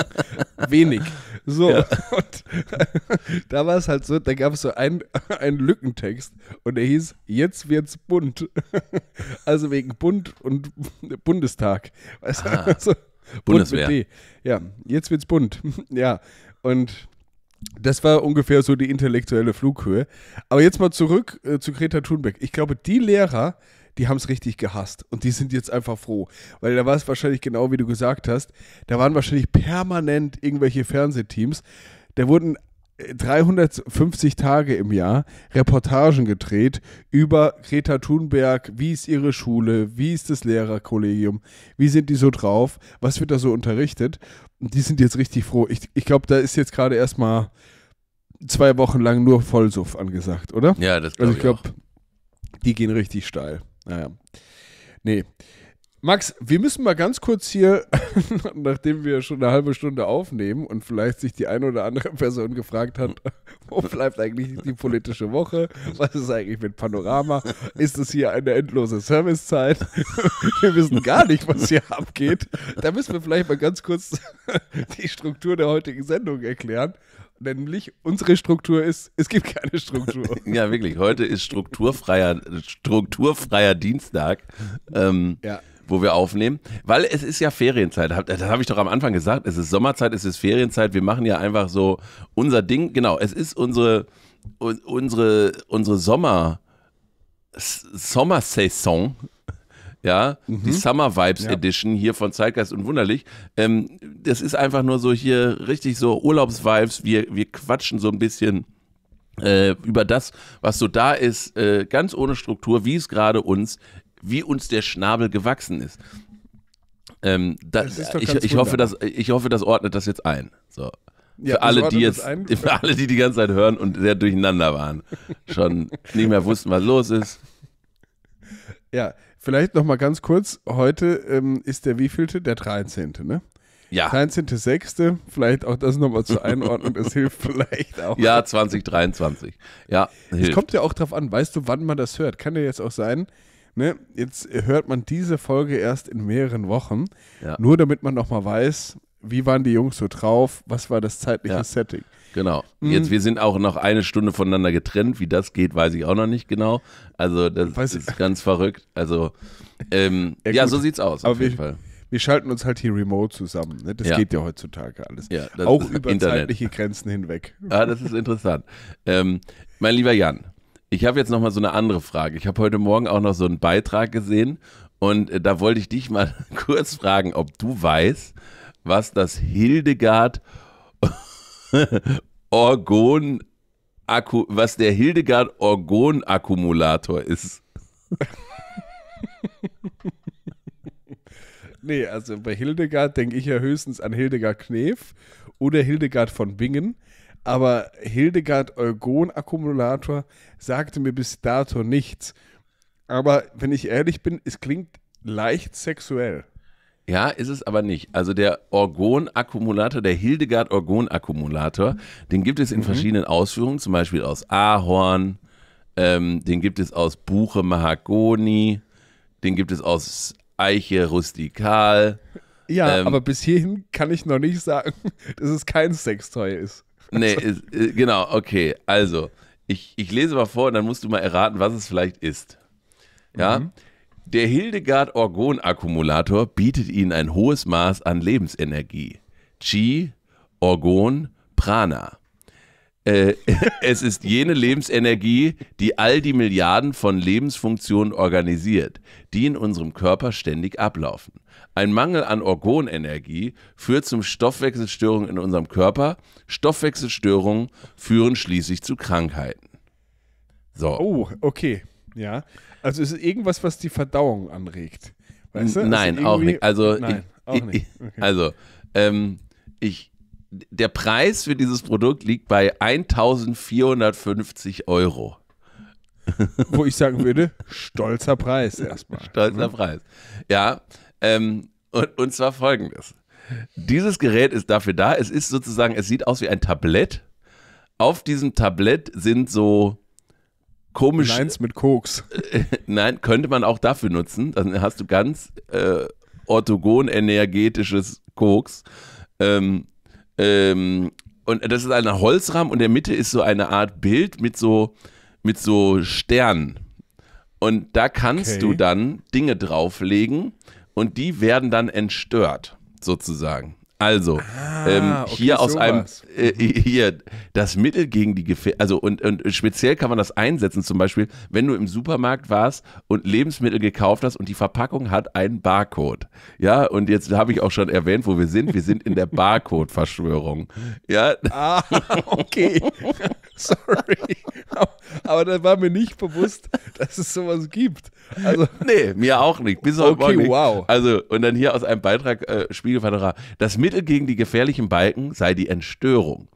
Wenig. So, ja. und da war es halt so, da gab es so einen, einen Lückentext und der hieß, jetzt wird's bunt. also wegen Bund und Bundestag. Weißt du? Also, Bundeswehr. Bund ja, jetzt wird's bunt. ja, und das war ungefähr so die intellektuelle Flughöhe. Aber jetzt mal zurück äh, zu Greta Thunberg. Ich glaube, die Lehrer, die haben es richtig gehasst und die sind jetzt einfach froh, weil da war es wahrscheinlich genau wie du gesagt hast, da waren wahrscheinlich permanent irgendwelche Fernsehteams, da wurden 350 Tage im Jahr Reportagen gedreht über Greta Thunberg, wie ist ihre Schule, wie ist das Lehrerkollegium, wie sind die so drauf, was wird da so unterrichtet. Und die sind jetzt richtig froh. Ich, ich glaube, da ist jetzt gerade erstmal zwei Wochen lang nur Vollsuff angesagt, oder? Ja, das also glaube ich. also ich glaube, die gehen richtig steil. Naja. Nee. Max, wir müssen mal ganz kurz hier, nachdem wir schon eine halbe Stunde aufnehmen und vielleicht sich die eine oder andere Person gefragt hat, wo bleibt eigentlich die politische Woche? Was ist eigentlich mit Panorama? Ist es hier eine endlose Servicezeit? wir wissen gar nicht, was hier abgeht. Da müssen wir vielleicht mal ganz kurz die Struktur der heutigen Sendung erklären. Nämlich, unsere Struktur ist, es gibt keine Struktur. ja, wirklich. Heute ist strukturfreier, strukturfreier Dienstag. Ähm, ja wo wir aufnehmen, weil es ist ja Ferienzeit. Das habe ich doch am Anfang gesagt. Es ist Sommerzeit, es ist Ferienzeit. Wir machen ja einfach so unser Ding. Genau, es ist unsere, unsere, unsere Sommer, Sommersaison. Ja, mhm. die Summer Vibes ja. Edition hier von Zeitgeist und Wunderlich. Ähm, das ist einfach nur so hier richtig so Urlaubsvibes. Wir, wir quatschen so ein bisschen äh, über das, was so da ist, äh, ganz ohne Struktur, wie es gerade uns wie uns der Schnabel gewachsen ist. Ähm, da, ist ich, ich hoffe, dass, ich hoffe, das ordnet das jetzt ein. So. Ja, für alle, die jetzt, für alle, die die ganze Zeit hören und sehr durcheinander waren, schon nicht mehr wussten, was los ist. Ja, vielleicht noch mal ganz kurz. Heute ähm, ist der wievielte? Der 13., ne? Ja. 13.6., vielleicht auch das nochmal zur Einordnung, das hilft vielleicht auch. Ja, 2023. Ja, hilft. Es kommt ja auch drauf an, weißt du, wann man das hört? Kann ja jetzt auch sein, ne, jetzt hört man diese Folge erst in mehreren Wochen, ja. nur damit man nochmal weiß, wie waren die Jungs so drauf, was war das zeitliche ja. Setting. Genau. Mhm. Jetzt, wir sind auch noch eine Stunde voneinander getrennt. Wie das geht, weiß ich auch noch nicht genau. Also, das weiß ist ich. ganz verrückt. Also, ähm, ja, ja, so sieht's aus, auf jeden wir, Fall. Wir schalten uns halt hier remote zusammen. Ne? Das ja. geht ja heutzutage alles. Ja, auch über Internet. zeitliche Grenzen hinweg. Ah, das ist interessant. ähm, mein lieber Jan, ich habe jetzt noch mal so eine andere Frage. Ich habe heute Morgen auch noch so einen Beitrag gesehen und äh, da wollte ich dich mal kurz fragen, ob du weißt, was das Hildegard Orgon Akku, was der Hildegard Orgon Akkumulator ist. nee, also bei Hildegard denke ich ja höchstens an Hildegard Knef oder Hildegard von Bingen aber Hildegard Eugon Akkumulator sagte mir bis dato nichts. Aber wenn ich ehrlich bin, es klingt leicht sexuell. Ja, ist es aber nicht. Also der Orgon-Akkumulator, der Hildegard-Orgon-Akkumulator, den gibt es in mhm. verschiedenen Ausführungen, zum Beispiel aus Ahorn, ähm, den gibt es aus Buche Mahagoni, den gibt es aus Eiche Rustikal. Ja, ähm, aber bis hierhin kann ich noch nicht sagen, dass es kein Sextoy ist nee, also. ist, äh, genau, okay. Also, ich, ich lese mal vor und dann musst du mal erraten, was es vielleicht ist. Ja? Mhm. Der Hildegard Orgon Akkumulator bietet Ihnen ein hohes Maß an Lebensenergie. Qi, Orgon, Prana. Äh, es ist jene Lebensenergie, die all die Milliarden von Lebensfunktionen organisiert, die in unserem Körper ständig ablaufen. Ein Mangel an Orgonenergie führt zu Stoffwechselstörungen in unserem Körper. Stoffwechselstörungen führen schließlich zu Krankheiten. So. Oh, okay. Ja. Also ist es irgendwas, was die Verdauung anregt. Weißt du? Also nein, also auch nicht. Also, nein, ich, auch nicht. Okay. also ähm, ich, der Preis für dieses Produkt liegt bei 1450 Euro. Wo ich sagen würde, stolzer Preis erstmal. Stolzer mhm. Preis. Ja, ähm, und, und zwar folgendes. Dieses Gerät ist dafür da. Es ist sozusagen, es sieht aus wie ein Tablett. Auf diesem Tablett sind so komische. Lines mit Koks. Nein, könnte man auch dafür nutzen. Dann hast du ganz äh, orthogon energetisches Koks. Ähm, ähm, und das ist ein Holzrahmen und in der Mitte ist so eine Art Bild mit so, mit so Sternen. Und da kannst okay. du dann Dinge drauflegen, und die werden dann entstört, sozusagen. Also, ah, ähm, okay, hier aus einem, äh, mhm. äh, hier, das Mittel gegen die Gefährdung, also und, und speziell kann man das einsetzen, zum Beispiel, wenn du im Supermarkt warst und Lebensmittel gekauft hast und die Verpackung hat einen Barcode. Ja, und jetzt habe ich auch schon erwähnt, wo wir sind. Wir sind in der Barcode-Verschwörung. Ja. Ah, okay. Sorry. Aber da war mir nicht bewusst, dass es sowas gibt. Also. Nee, mir auch nicht. Bis heute okay, Morgen. Wow. Also, und dann hier aus einem Beitrag, äh, Spiegelfahrer, das Mittel Mittel gegen die gefährlichen Balken sei die Entstörung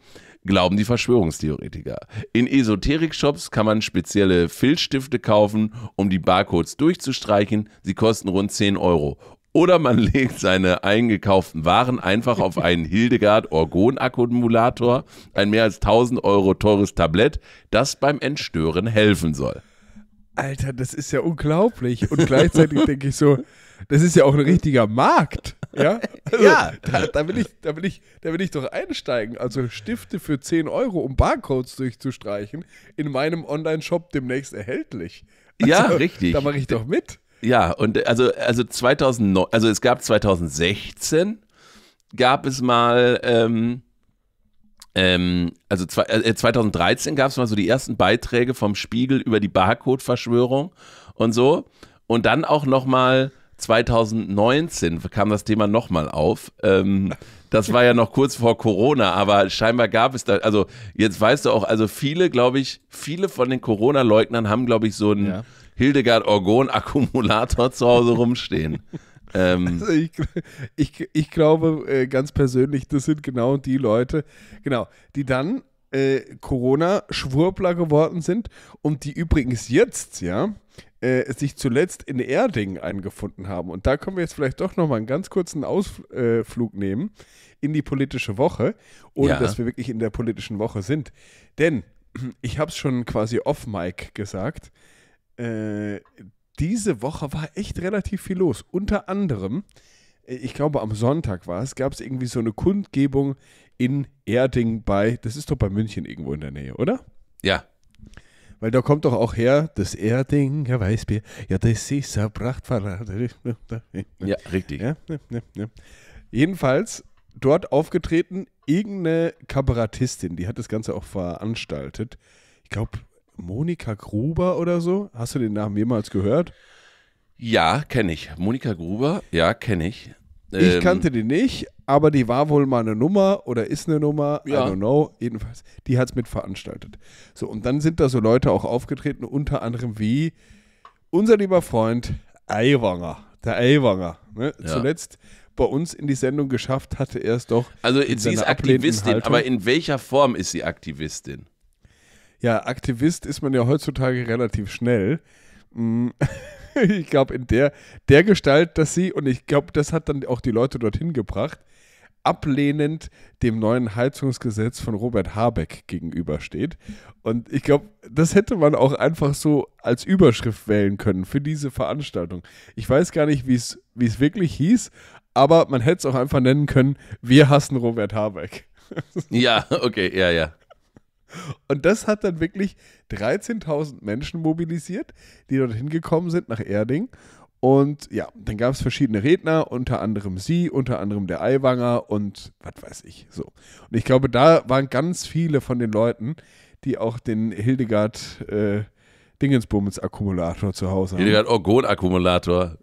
glauben die Verschwörungstheoretiker. In Esoterik-Shops kann man spezielle Filzstifte kaufen, um die Barcodes durchzustreichen. Sie kosten rund 10 Euro. Oder man legt seine eingekauften Waren einfach auf einen Hildegard-Orgon-Akkumulator, ein mehr als 1000 Euro teures Tablett, das beim Entstören helfen soll. Alter, das ist ja unglaublich. Und gleichzeitig denke ich so, das ist ja auch ein richtiger Markt. Ja, also, ja. Da, da, will ich, da, will ich, da will ich doch einsteigen. Also Stifte für 10 Euro, um Barcodes durchzustreichen, in meinem Online-Shop demnächst erhältlich. Also, ja, richtig. Da mache ich doch mit. Ja, und also, also 2009, also es gab 2016, gab es mal, ähm, ähm, also zwei, äh, 2013 gab es mal so die ersten Beiträge vom Spiegel über die Barcode-Verschwörung und so. Und dann auch nochmal 2019 kam das Thema nochmal auf. Ähm, das war ja noch kurz vor Corona, aber scheinbar gab es da, also jetzt weißt du auch, also viele, glaube ich, viele von den Corona-Leugnern haben, glaube ich, so einen ja. Hildegard-Orgon-Akkumulator zu Hause rumstehen. Ähm, also ich, ich, ich glaube äh, ganz persönlich, das sind genau die Leute, genau, die dann äh, Corona-Schwurbler geworden sind und die übrigens jetzt, ja, äh, sich zuletzt in Erding eingefunden haben. Und da können wir jetzt vielleicht doch nochmal einen ganz kurzen Ausflug äh, nehmen in die politische Woche, ohne ja. dass wir wirklich in der politischen Woche sind. Denn, ich habe es schon quasi off-Mic gesagt, äh, diese Woche war echt relativ viel los. Unter anderem, äh, ich glaube am Sonntag war es, gab es irgendwie so eine Kundgebung in Erding bei, das ist doch bei München irgendwo in der Nähe, oder? Ja. Weil da kommt doch auch her, das Erdinger Weißbier, ja, das ist ein Prachtverrat. Ja, richtig. Ja, ja, ja. Jedenfalls dort aufgetreten, irgendeine Kabarettistin, die hat das Ganze auch veranstaltet. Ich glaube, Monika Gruber oder so. Hast du den Namen jemals gehört? Ja, kenne ich. Monika Gruber, ja, kenne ich. Ich ähm, kannte die nicht, aber die war wohl mal eine Nummer oder ist eine Nummer, ja. I don't know, jedenfalls. Die hat es mitveranstaltet. So, und dann sind da so Leute auch aufgetreten, unter anderem wie unser lieber Freund Eiwanger, der Eiwanger. Ne? Ja. Zuletzt bei uns in die Sendung geschafft hatte er es doch. Also sie ist Aktivistin, Haltung. aber in welcher Form ist sie Aktivistin? Ja, Aktivist ist man ja heutzutage relativ schnell. Mm. ich glaube, in der, der Gestalt, dass sie, und ich glaube, das hat dann auch die Leute dorthin gebracht, ablehnend dem neuen Heizungsgesetz von Robert Habeck gegenübersteht. Und ich glaube, das hätte man auch einfach so als Überschrift wählen können für diese Veranstaltung. Ich weiß gar nicht, wie es wirklich hieß, aber man hätte es auch einfach nennen können, wir hassen Robert Habeck. ja, okay, ja, ja. Und das hat dann wirklich 13.000 Menschen mobilisiert, die dort hingekommen sind nach Erding. Und ja, dann gab es verschiedene Redner, unter anderem sie, unter anderem der Aiwanger und was weiß ich. So. Und ich glaube, da waren ganz viele von den Leuten, die auch den Hildegard äh, dingensbummels akkumulator zu Hause haben. Hildegard Orgon-Akkumulator.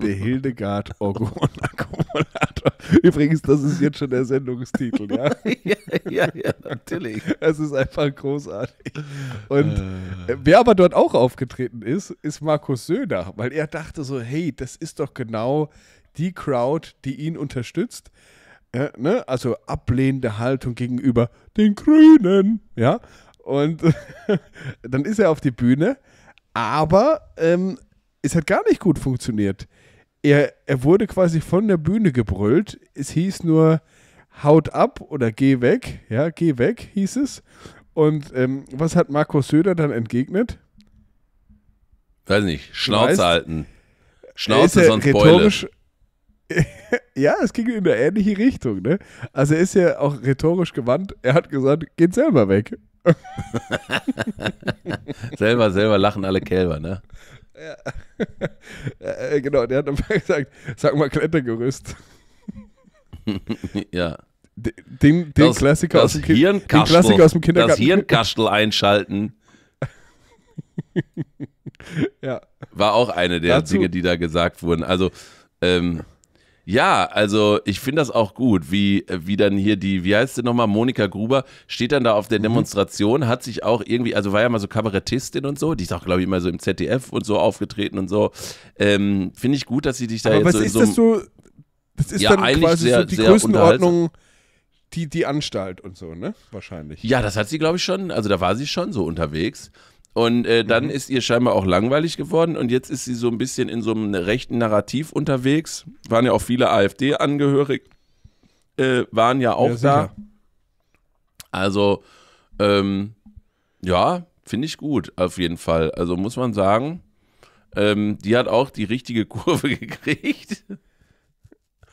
Der Hildegard Orgon-Akkumulator. Übrigens, das ist jetzt schon der Sendungstitel, ja? ja, ja, ja, natürlich. Es ist einfach großartig. Und äh. wer aber dort auch aufgetreten ist, ist Markus Söder, weil er dachte so, hey, das ist doch genau die Crowd, die ihn unterstützt. Ja, äh, ne? Also ablehnende Haltung gegenüber den Grünen, ja. Und dann ist er auf die Bühne, aber ähm, es hat gar nicht gut funktioniert. Er, er wurde quasi von der Bühne gebrüllt. Es hieß nur, haut ab oder geh weg. Ja, geh weg, hieß es. Und ähm, was hat Markus Söder dann entgegnet? Weiß nicht, Schnauze weißt, halten. Schnauze, sonst rhetorisch, Beule. ja, es ging in eine ähnliche Richtung. Ne? Also er ist ja auch rhetorisch gewandt. Er hat gesagt, geht selber weg. selber, selber lachen alle Kälber, ne? Ja. Äh, äh, genau, der hat nochmal gesagt, sag mal Klettergerüst. ja. Den, den, das, Klassiker das aus dem den Klassiker aus dem Kindergarten. Das Hirnkastel einschalten. ja. War auch eine der Dazu. Dinge, die da gesagt wurden. Also, ähm, ja, also ich finde das auch gut, wie, wie dann hier die, wie heißt sie nochmal, Monika Gruber, steht dann da auf der mhm. Demonstration, hat sich auch irgendwie, also war ja mal so Kabarettistin und so, die ist auch, glaube ich, immer so im ZDF und so aufgetreten und so. Ähm, finde ich gut, dass sie dich da Aber jetzt was so ist in das so, das ist ja, dann quasi sehr, so die Größenordnung die, die Anstalt und so, ne? Wahrscheinlich. Ja, das hat sie, glaube ich, schon. Also da war sie schon so unterwegs. Und äh, dann mhm. ist ihr scheinbar auch langweilig geworden und jetzt ist sie so ein bisschen in so einem rechten Narrativ unterwegs. Waren ja auch viele AfD-Angehörige, äh, waren ja auch ja, da. Also, ähm, ja, finde ich gut, auf jeden Fall. Also muss man sagen, ähm, die hat auch die richtige Kurve gekriegt.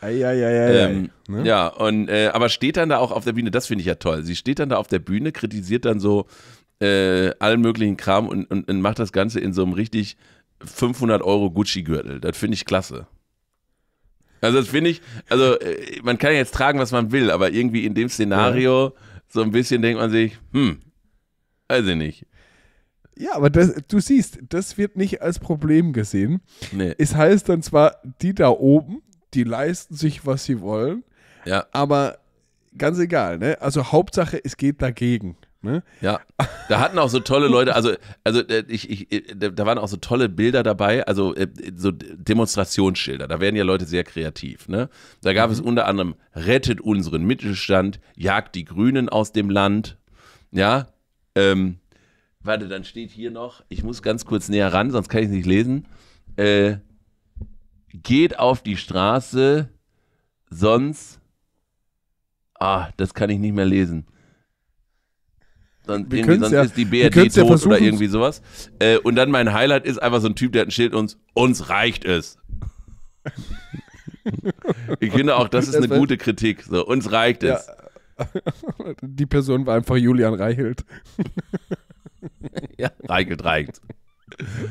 Ei, ei, ei, ähm, ne? Ja, und äh, aber steht dann da auch auf der Bühne, das finde ich ja toll. Sie steht dann da auf der Bühne, kritisiert dann so äh, allen möglichen Kram und, und, und macht das Ganze in so einem richtig 500 Euro Gucci-Gürtel. Das finde ich klasse. Also das finde ich, also äh, man kann jetzt tragen, was man will, aber irgendwie in dem Szenario ja. so ein bisschen denkt man sich, hm, weiß ich nicht. Ja, aber das, du siehst, das wird nicht als Problem gesehen. Nee. Es heißt dann zwar, die da oben, die leisten sich, was sie wollen, ja. aber ganz egal, ne? Also Hauptsache, es geht dagegen. Ne? Ja. Da hatten auch so tolle Leute, also, also äh, ich, ich, äh, da waren auch so tolle Bilder dabei, also äh, so Demonstrationsschilder. Da werden ja Leute sehr kreativ. Ne? Da gab mhm. es unter anderem Rettet unseren Mittelstand, jagt die Grünen aus dem Land. Ja. Ähm, warte, dann steht hier noch, ich muss ganz kurz näher ran, sonst kann ich es nicht lesen. Äh, geht auf die Straße, sonst. Ah, das kann ich nicht mehr lesen dann irgendwie, sonst ja, ist die BRD tot ja oder irgendwie sowas. Äh, und dann mein Highlight ist einfach so ein Typ, der hat ein Schild uns, uns reicht es. ich finde auch, das ist eine gute Kritik. So, uns reicht es. Ja. Die Person war einfach Julian Reichelt. ja. Reichelt, reicht.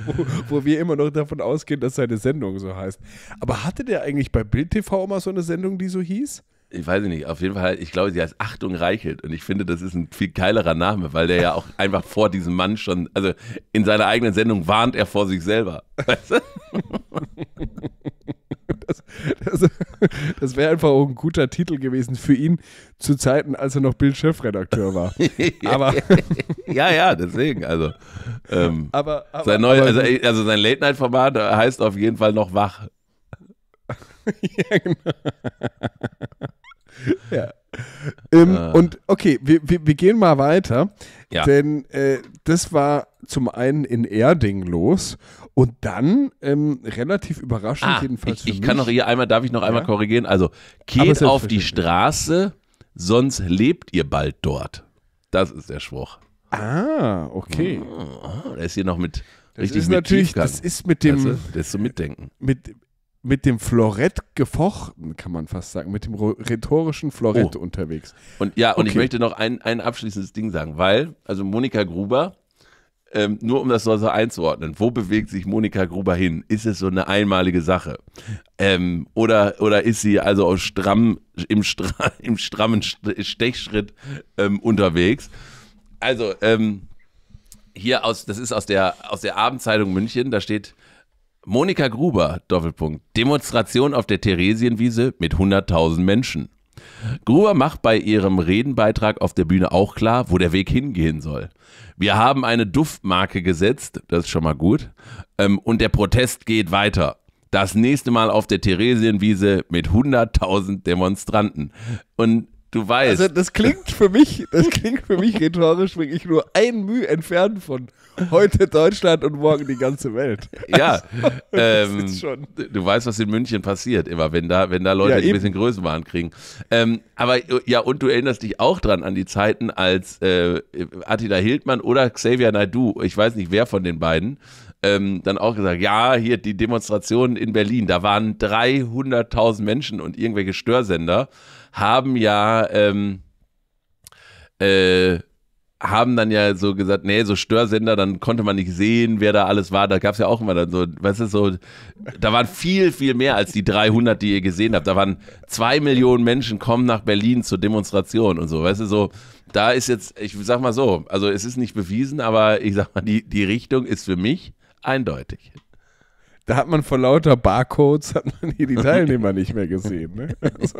wo, wo wir immer noch davon ausgehen, dass seine Sendung so heißt. Aber hatte der eigentlich bei Bild TV immer so eine Sendung, die so hieß? ich weiß nicht, auf jeden Fall, ich glaube, sie heißt Achtung Reichelt. Und ich finde, das ist ein viel geilerer Name, weil der ja auch einfach vor diesem Mann schon, also in seiner eigenen Sendung warnt er vor sich selber. Das, das, das wäre einfach auch ein guter Titel gewesen für ihn zu Zeiten, als er noch Bild-Chefredakteur war. Aber ja, ja, deswegen. Also, ähm, aber, aber, sein also, also sein Late-Night-Format heißt auf jeden Fall noch wach. ja, genau. Ja. Ähm, ah. Und okay, wir, wir, wir, gehen mal weiter, ja. denn äh, das war zum einen in Erding los und dann ähm, relativ überraschend ah, jedenfalls. Ich, ich kann noch hier einmal, darf ich noch ja? einmal korrigieren? Also geht auf die Straße, sonst lebt ihr bald dort. Das ist der Spruch. Ah, okay. Oh, der ist hier noch mit das richtig ist mit natürlich, Tiefgang. das ist mit dem. Also, das ist so mitdenken. Mit, mit dem Florett gefochten, kann man fast sagen, mit dem rhetorischen Florett oh. unterwegs. Und ja, und okay. ich möchte noch ein, ein abschließendes Ding sagen, weil, also Monika Gruber, ähm, nur um das so einzuordnen, wo bewegt sich Monika Gruber hin? Ist es so eine einmalige Sache? Ähm, oder, oder ist sie also aus stramm, im, Stra im strammen Stechschritt ähm, unterwegs? Also, ähm, hier aus, das ist aus der, aus der Abendzeitung München, da steht, Monika Gruber, Doppelpunkt, Demonstration auf der Theresienwiese mit 100.000 Menschen. Gruber macht bei ihrem Redenbeitrag auf der Bühne auch klar, wo der Weg hingehen soll. Wir haben eine Duftmarke gesetzt, das ist schon mal gut, ähm, und der Protest geht weiter. Das nächste Mal auf der Theresienwiese mit 100.000 Demonstranten. Und du weißt. Also, das klingt für mich, das klingt für mich rhetorisch wirklich nur ein Mühe entfernt von Heute Deutschland und morgen die ganze Welt. Ja, ähm, du weißt, was in München passiert, immer, wenn da, wenn da Leute ja, ein bisschen Größenwahn kriegen. Ähm, aber ja, und du erinnerst dich auch dran an die Zeiten, als äh, Attila Hildmann oder Xavier Naidu, ich weiß nicht wer von den beiden, ähm, dann auch gesagt, ja, hier die Demonstrationen in Berlin, da waren 300.000 Menschen und irgendwelche Störsender haben ja ähm, äh, haben dann ja so gesagt, nee, so Störsender, dann konnte man nicht sehen, wer da alles war. Da gab es ja auch immer dann so, weißt du, so, da waren viel, viel mehr als die 300, die ihr gesehen habt. Da waren zwei Millionen Menschen kommen nach Berlin zur Demonstration und so, weißt du, so, da ist jetzt, ich sag mal so, also es ist nicht bewiesen, aber ich sag mal, die, die Richtung ist für mich eindeutig. Da hat man vor lauter Barcodes hat man hier die Teilnehmer nicht mehr gesehen. Ne? Also.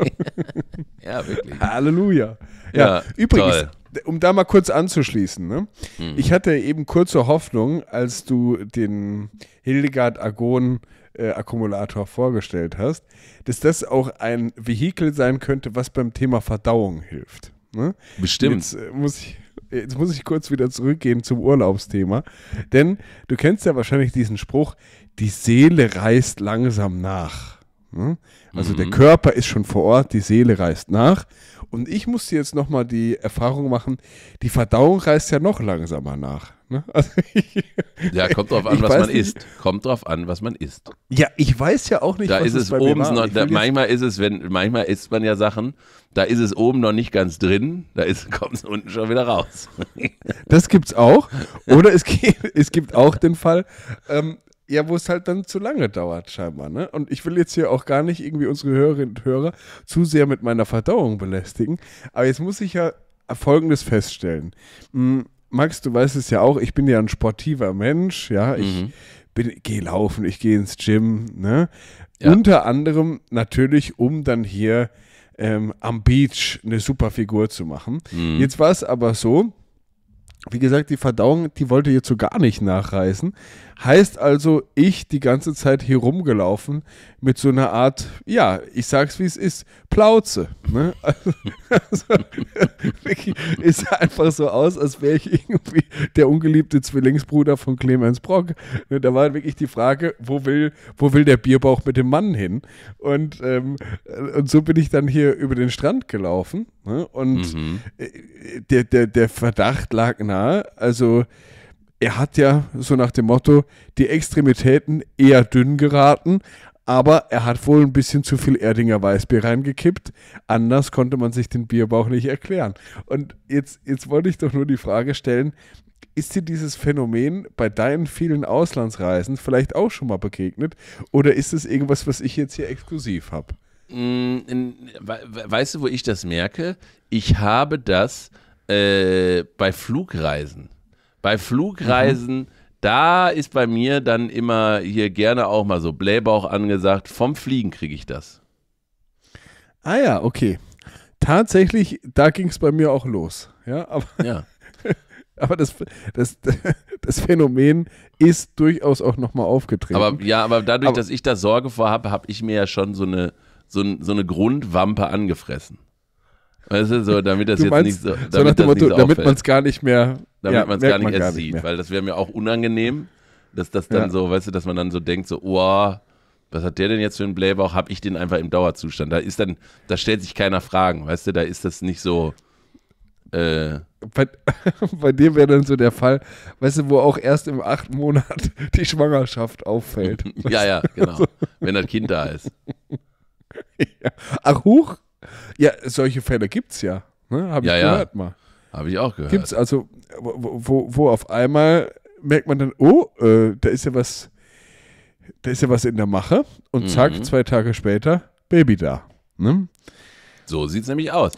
ja, wirklich. Halleluja. Ja, ja übrigens, toll um da mal kurz anzuschließen, ne? Mhm. ich hatte eben kurze Hoffnung, als du den Hildegard Agon äh, Akkumulator vorgestellt hast, dass das auch ein Vehikel sein könnte, was beim Thema Verdauung hilft. Ne? Bestimmt. Jetzt, äh, muss ich, jetzt muss ich kurz wieder zurückgehen zum Urlaubsthema, denn du kennst ja wahrscheinlich diesen Spruch, die Seele reißt langsam nach. Hm? Also mhm. der Körper ist schon vor Ort, die Seele reist nach. Und ich musste jetzt nochmal die Erfahrung machen, die Verdauung reist ja noch langsamer nach. Ne? Also ich, ja, kommt drauf an, was man nicht. isst. Kommt drauf an, was man isst. Ja, ich weiß ja auch nicht, da was ist es bei oben noch, da, Manchmal ist es, wenn, manchmal isst man ja Sachen, da ist es oben noch nicht ganz drin, da kommt es unten schon wieder raus. das gibt's auch. Oder es gibt, es gibt auch den Fall, ähm, ja, wo es halt dann zu lange dauert, scheinbar. Ne? Und ich will jetzt hier auch gar nicht irgendwie unsere Hörerinnen und Hörer zu sehr mit meiner Verdauung belästigen. Aber jetzt muss ich ja Folgendes feststellen. Hm, Max, du weißt es ja auch, ich bin ja ein sportiver Mensch. Ja, ich mhm. gehe laufen, ich gehe ins Gym. Ne? Ja. Unter anderem natürlich, um dann hier ähm, am Beach eine super Figur zu machen. Mhm. Jetzt war es aber so, wie gesagt, die Verdauung, die wollte jetzt so gar nicht nachreißen. Heißt also, ich die ganze Zeit hier rumgelaufen mit so einer Art, ja, ich sag's wie es ist, Plauze. Ne? Also, also, Vicky ist einfach so aus, als wäre ich irgendwie der ungeliebte Zwillingsbruder von Clemens Brock. Ne, da war wirklich die Frage, wo will, wo will der Bierbauch mit dem Mann hin? Und, ähm, und so bin ich dann hier über den Strand gelaufen. Ne? Und mhm. Äh, der, der, der Verdacht lag nahe. Also, er hat ja so nach dem Motto die Extremitäten eher dünn geraten, aber er hat wohl ein bisschen zu viel Erdinger Weißbier reingekippt. Anders konnte man sich den Bierbauch nicht erklären. Und jetzt, jetzt wollte ich doch nur die Frage stellen, ist dir dieses Phänomen bei deinen vielen Auslandsreisen vielleicht auch schon mal begegnet? Oder ist es irgendwas, was ich jetzt hier exklusiv habe? Mm, weißt du, wo ich das merke? Ich habe das äh, bei Flugreisen. Bei Flugreisen, mhm. da ist bei mir dann immer hier gerne auch mal so Blähbauch angesagt. Vom Fliegen kriege ich das. Ah ja, okay. Tatsächlich, da ging es bei mir auch los. Ja, aber, ja. aber das, das, das Phänomen ist durchaus auch nochmal aufgetreten. Aber ja, aber dadurch, aber, dass ich da Sorge vor habe, habe ich mir ja schon so eine, so, so eine Grundwampe angefressen. Weißt du, so, damit das du jetzt nicht so. Damit, so das Motto, so damit man es gar nicht mehr. Damit ja, man es gar nicht sieht, mehr. weil das wäre mir auch unangenehm, dass das dann ja. so, weißt du, dass man dann so denkt, so, wow, oh, was hat der denn jetzt für einen Blähbauch? Habe ich den einfach im Dauerzustand? Da ist dann, da stellt sich keiner Fragen, weißt du, da ist das nicht so. Äh, bei, bei dem wäre dann so der Fall, weißt du, wo auch erst im achten Monat die Schwangerschaft auffällt. ja, ja, genau. Wenn das Kind da ist. Ja. Ach, huch. Ja, solche Fälle gibt es ja. Ne? Habe ich ja, gehört ja. mal. Habe ich auch gehört. Gibt es also, wo, wo auf einmal merkt man dann, oh, äh, da ist ja was, da ist ja was in der Mache und mhm. zack, zwei Tage später, Baby da. Ne? So sieht es nämlich aus.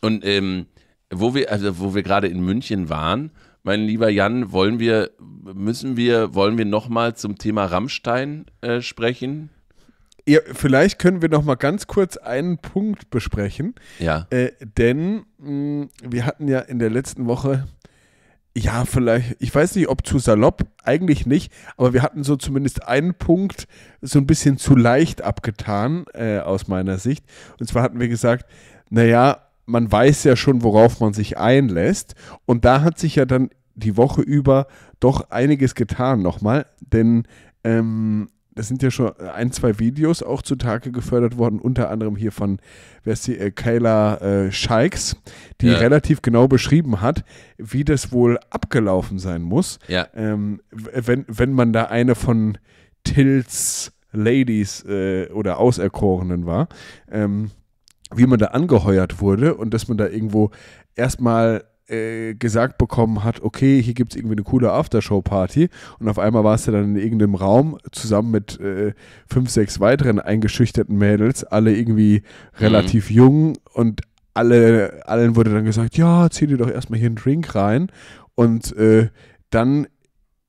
Und ähm, wo wir, also wo wir gerade in München waren, mein lieber Jan, wollen wir, müssen wir, wollen wir nochmal zum Thema Rammstein äh, sprechen? Ja, vielleicht können wir noch mal ganz kurz einen Punkt besprechen. Ja. Äh, denn mh, hm, wir hatten ja in der letzten Woche, ja, vielleicht, ich weiß nicht, ob zu salopp, eigentlich nicht, aber wir hatten so zumindest einen Punkt so ein bisschen zu leicht abgetan, äh, aus meiner Sicht. Und zwar hatten wir gesagt, naja, man weiß ja schon, worauf man sich einlässt. Und da hat sich ja dann die Woche über doch einiges getan nochmal, denn ähm, das sind ja schon äh, ein, zwei Videos auch zutage gefördert worden, unter anderem hier von, wer ist die, äh, Kayla äh, Scheiks, die ja. relativ genau beschrieben hat, wie das wohl abgelaufen sein muss, ja. ähm, wenn, wenn man da eine von Tills Ladies äh, oder Auserkorenen war, ähm, wie man da angeheuert wurde und dass man da irgendwo erstmal äh, gesagt bekommen hat, okay, hier gibt es irgendwie eine coole Aftershow-Party und auf einmal warst du dann in irgendeinem Raum zusammen mit äh, fünf, sechs weiteren eingeschüchterten Mädels, alle irgendwie mhm. relativ jung und alle, allen wurde dann gesagt, ja, zieh dir doch erstmal hier einen Drink rein und äh, dann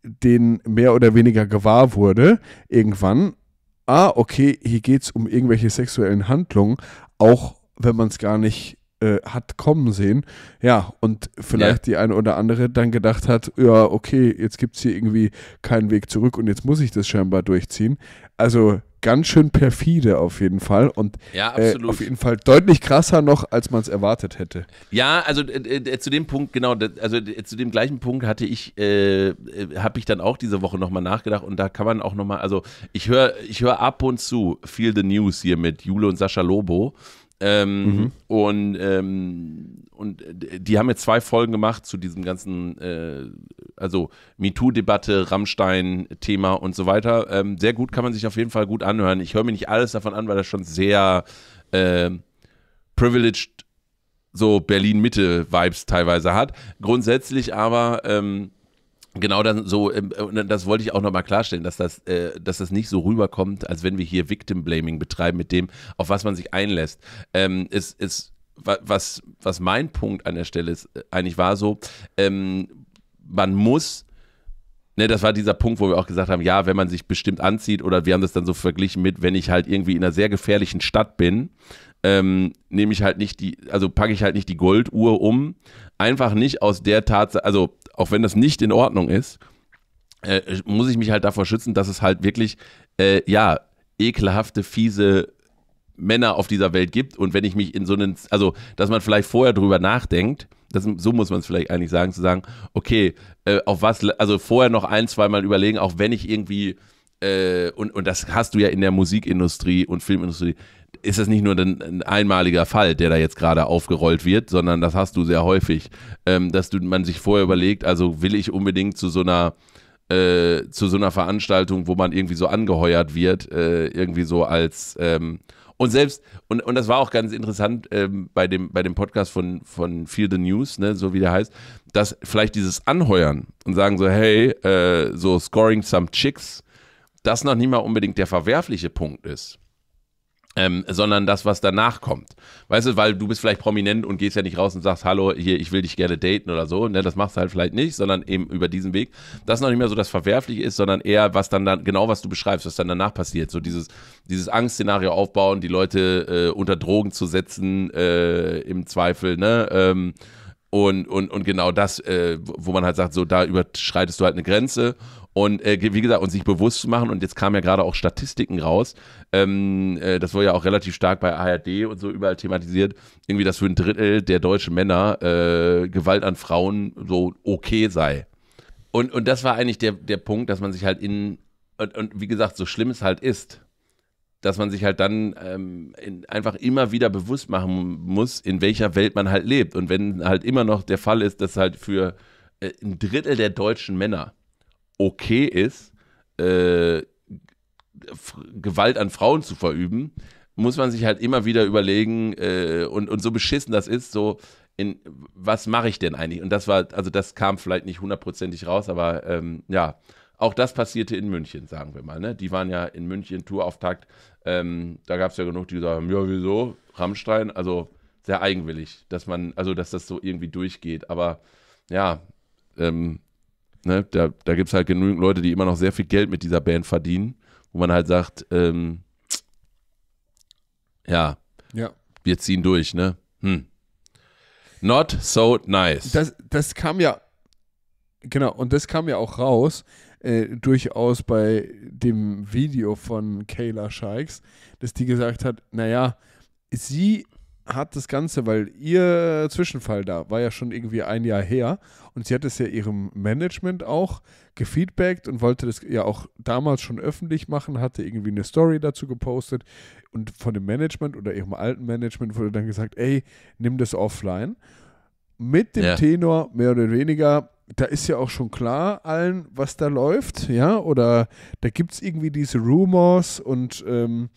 den mehr oder weniger gewahr wurde irgendwann, ah, okay, hier geht es um irgendwelche sexuellen Handlungen, auch wenn man es gar nicht äh, hat kommen sehen. Ja, und vielleicht ja. die eine oder andere dann gedacht hat, ja, okay, jetzt gibt es hier irgendwie keinen Weg zurück und jetzt muss ich das scheinbar durchziehen. Also ganz schön perfide auf jeden Fall und ja, äh, auf jeden Fall deutlich krasser noch, als man es erwartet hätte. Ja, also äh, äh, äh zu dem Punkt, genau, also äh, zu dem gleichen Punkt hatte ich, habe ich dann auch diese Woche nochmal nachgedacht und da kann man auch nochmal, also ich höre ich hör ab und zu Feel the News hier mit Jule und Sascha Lobo ähm, mhm. Und, ähm, und die haben jetzt zwei Folgen gemacht zu diesem ganzen, äh, also MeToo-Debatte, Rammstein-Thema und so weiter. Ähm, sehr gut, kann man sich auf jeden Fall gut anhören. Ich höre mir nicht alles davon an, weil das schon sehr äh, privileged so Berlin-Mitte-Vibes teilweise hat. Grundsätzlich aber ähm, Genau, dann so, ähm, das wollte ich auch nochmal klarstellen, dass das, äh, dass das nicht so rüberkommt, als wenn wir hier Victim Blaming betreiben mit dem, auf was man sich einlässt. Ähm, es, es, was, was mein Punkt an der Stelle ist, äh, eigentlich war so, ähm, man muss Ne, das war dieser Punkt, wo wir auch gesagt haben, ja, wenn man sich bestimmt anzieht oder wir haben das dann so verglichen mit, wenn ich halt irgendwie in einer sehr gefährlichen Stadt bin, ähm, nehme ich halt nicht die, also packe ich halt nicht die Golduhr um. Einfach nicht aus der Tatsache, also auch wenn das nicht in Ordnung ist, äh, muss ich mich halt davor schützen, dass es halt wirklich, äh, ja, ekelhafte, fiese Männer auf dieser Welt gibt. Und wenn ich mich in so einen, also, dass man vielleicht vorher drüber nachdenkt, das, so muss man es vielleicht eigentlich sagen, zu sagen, okay, äh, auf was, also vorher noch ein, zweimal überlegen, auch wenn ich irgendwie, äh, und, und das hast du ja in der Musikindustrie und Filmindustrie, ist es nicht nur ein, ein einmaliger Fall, der da jetzt gerade aufgerollt wird, sondern das hast du sehr häufig, ähm, dass du, man sich vorher überlegt, also will ich unbedingt zu so einer äh, zu so einer Veranstaltung, wo man irgendwie so angeheuert wird, äh, irgendwie so als ähm, und selbst, und, und das war auch ganz interessant ähm, bei, dem, bei dem Podcast von, von Feel the News, ne, so wie der heißt, dass vielleicht dieses Anheuern und sagen so, hey, äh, so scoring some chicks, das noch nicht mal unbedingt der verwerfliche Punkt ist. Ähm, sondern das, was danach kommt. Weißt du, weil du bist vielleicht prominent und gehst ja nicht raus und sagst, hallo, hier, ich will dich gerne daten oder so. Ne, das machst du halt vielleicht nicht, sondern eben über diesen Weg. Das ist noch nicht mehr so das Verwerfliche ist, sondern eher, was dann, dann genau was du beschreibst, was dann danach passiert. So dieses, dieses Angstszenario aufbauen, die Leute äh, unter Drogen zu setzen, äh, im Zweifel, ne? Ähm, und, und, und genau das, äh, wo man halt sagt, so da überschreitest du halt eine Grenze und äh, wie gesagt, und sich bewusst zu machen, und jetzt kamen ja gerade auch Statistiken raus, ähm, äh, das wurde ja auch relativ stark bei ARD und so überall thematisiert, irgendwie, dass für ein Drittel der deutschen Männer äh, Gewalt an Frauen so okay sei. Und, und das war eigentlich der, der Punkt, dass man sich halt in, und, und wie gesagt, so schlimm es halt ist, dass man sich halt dann ähm, in, einfach immer wieder bewusst machen muss, in welcher Welt man halt lebt. Und wenn halt immer noch der Fall ist, dass halt für äh, ein Drittel der deutschen Männer okay ist, äh, Gewalt an Frauen zu verüben, muss man sich halt immer wieder überlegen äh, und, und so beschissen das ist, so in was mache ich denn eigentlich? Und das war, also das kam vielleicht nicht hundertprozentig raus, aber ähm, ja, auch das passierte in München, sagen wir mal. Ne? Die waren ja in München Tourauftakt. Ähm, da gab es ja genug, die sagen, ja, wieso? Rammstein, also sehr eigenwillig, dass man, also dass das so irgendwie durchgeht. Aber ja, ähm, Ne? Da, da gibt es halt genügend Leute, die immer noch sehr viel Geld mit dieser Band verdienen, wo man halt sagt, ähm, ja, ja, wir ziehen durch, ne? Hm. Not so nice. Das, das kam ja, genau, und das kam ja auch raus, äh, durchaus bei dem Video von Kayla Shikes, dass die gesagt hat, naja, sie hat das Ganze, weil ihr Zwischenfall da war ja schon irgendwie ein Jahr her und sie hat es ja ihrem Management auch gefeedbackt und wollte das ja auch damals schon öffentlich machen, hatte irgendwie eine Story dazu gepostet und von dem Management oder ihrem alten Management wurde dann gesagt, ey, nimm das offline. Mit dem ja. Tenor mehr oder weniger, da ist ja auch schon klar allen, was da läuft, ja, oder da gibt es irgendwie diese Rumors und ähm,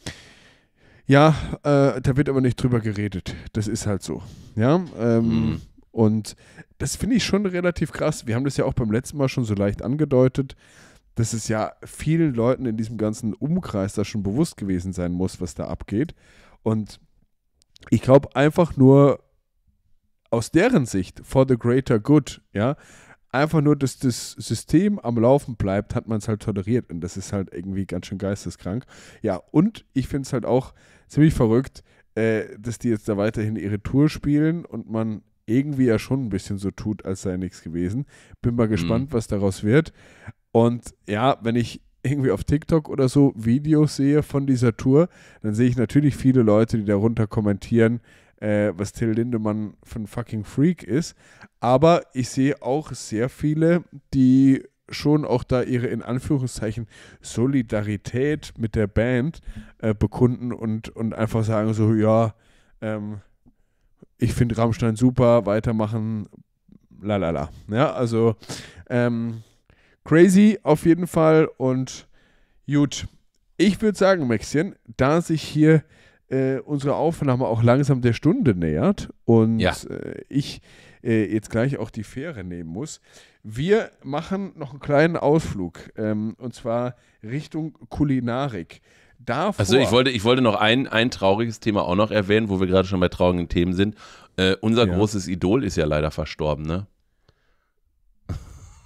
ja, äh, da wird aber nicht drüber geredet. Das ist halt so. Ja, ähm, mhm. und das finde ich schon relativ krass. Wir haben das ja auch beim letzten Mal schon so leicht angedeutet, dass es ja vielen Leuten in diesem ganzen Umkreis da schon bewusst gewesen sein muss, was da abgeht. Und ich glaube einfach nur aus deren Sicht, for the greater good, ja, einfach nur, dass das System am Laufen bleibt, hat man es halt toleriert. Und das ist halt irgendwie ganz schön geisteskrank. Ja, und ich finde es halt auch ziemlich verrückt, äh, dass die jetzt da weiterhin ihre Tour spielen und man irgendwie ja schon ein bisschen so tut, als sei nichts gewesen. Bin mal mhm. gespannt, mhm. was daraus wird. Und ja, wenn ich irgendwie auf TikTok oder so Videos sehe von dieser Tour, dann sehe ich natürlich viele Leute, die darunter kommentieren, äh, was Till Lindemann für ein fucking Freak ist. Aber ich sehe auch sehr viele, die schon auch da ihre in Anführungszeichen Solidarität mit der Band äh, bekunden und, und einfach sagen so, ja, ähm, ich finde Rammstein super, weitermachen, lalala. Ja, also ähm, crazy auf jeden Fall und gut. Ich würde sagen, Maxchen, da sich hier äh, unsere Aufnahme auch langsam der Stunde nähert und ja. äh, ich äh, jetzt gleich auch die Fähre nehmen muss. Wir machen noch einen kleinen Ausflug ähm, und zwar Richtung Kulinarik. Davor also ich wollte, ich wollte noch ein, ein trauriges Thema auch noch erwähnen, wo wir gerade schon bei traurigen Themen sind. Äh, unser ja. großes Idol ist ja leider verstorben, ne?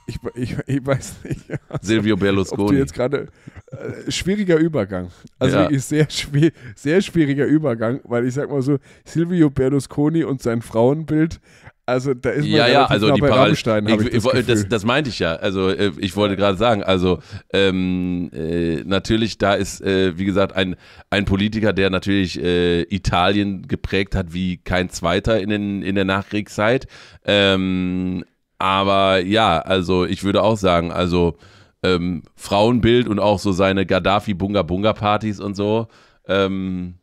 Ich, ich, ich, weiß nicht. Silvio Berlusconi. jetzt gerade äh, schwieriger Übergang. Also ja. ist sehr, schwer, sehr schwieriger Übergang, weil ich sag mal so, Silvio Berlusconi und sein Frauenbild, also da ist man ja ja, also nah die Parallel. Ich, ich, das, äh, das, das, meinte ich ja. Also äh, ich wollte gerade sagen, also ähm, äh, natürlich da ist äh, wie gesagt ein ein Politiker, der natürlich äh, Italien geprägt hat wie kein zweiter in den in der Nachkriegszeit. Ähm, aber ja, also ich würde auch sagen, also ähm, Frauenbild und auch so seine Gaddafi-Bunga-Bunga-Partys und so. Ähm,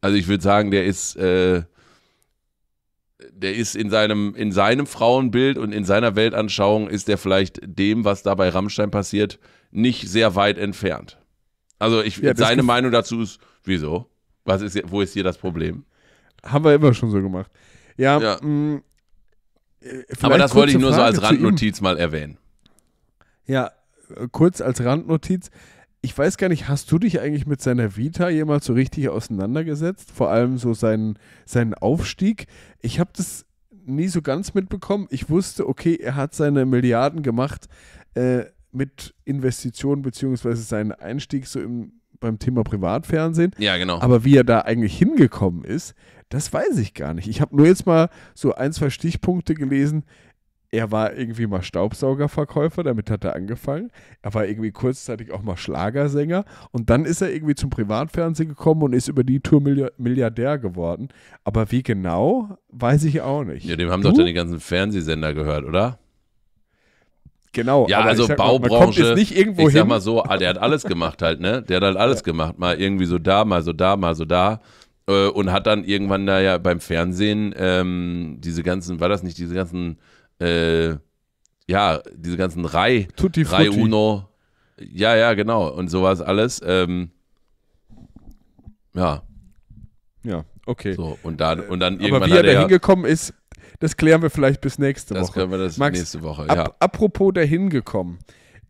also ich würde sagen, der ist, äh, der ist in seinem, in seinem Frauenbild und in seiner Weltanschauung ist der vielleicht dem, was da bei Rammstein passiert, nicht sehr weit entfernt. Also ich, ja, seine Meinung dazu ist, wieso? Was ist, wo ist hier das Problem? Haben wir immer schon so gemacht. Ja, ja. Mh, mm, aber das wollte ich nur Frage so als Randnotiz mal erwähnen. Ja, äh, kurz als Randnotiz. Ich weiß gar nicht, hast du dich eigentlich mit seiner Vita jemals so richtig auseinandergesetzt? Vor allem so seinen, seinen Aufstieg. Ich habe das nie so ganz mitbekommen. Ich wusste, okay, er hat seine Milliarden gemacht äh, mit Investitionen beziehungsweise seinen Einstieg so im, beim Thema Privatfernsehen. Ja, genau. Aber wie er da eigentlich hingekommen ist, das weiß ich gar nicht. Ich habe nur jetzt mal so ein, zwei Stichpunkte gelesen. Er war irgendwie mal Staubsaugerverkäufer, damit hat er angefangen. Er war irgendwie kurzzeitig auch mal Schlagersänger. Und dann ist er irgendwie zum Privatfernsehen gekommen und ist über die Tour Milliardär geworden. Aber wie genau, weiß ich auch nicht. Ja, dem haben du? doch dann die ganzen Fernsehsender gehört, oder? Genau. Ja, also sag, Baubranche. ich hin. sag mal so, ah, der hat alles gemacht halt, ne? Der hat halt alles ja. gemacht. Mal irgendwie so da, mal so da, mal so da. Äh, und hat dann irgendwann da ja beim Fernsehen ähm, diese ganzen, war das nicht, diese ganzen, äh, ja, diese ganzen Rai, Tutti Rai Frutti. Uno. Ja, ja, genau. Und sowas alles. Ähm, ja. Ja, okay. So, und dann, und dann irgendwann. Aber wie er da hingekommen ist, das klären wir vielleicht bis nächste das Woche. Das können wir das Max, nächste Woche. Ja. Ap apropos da hingekommen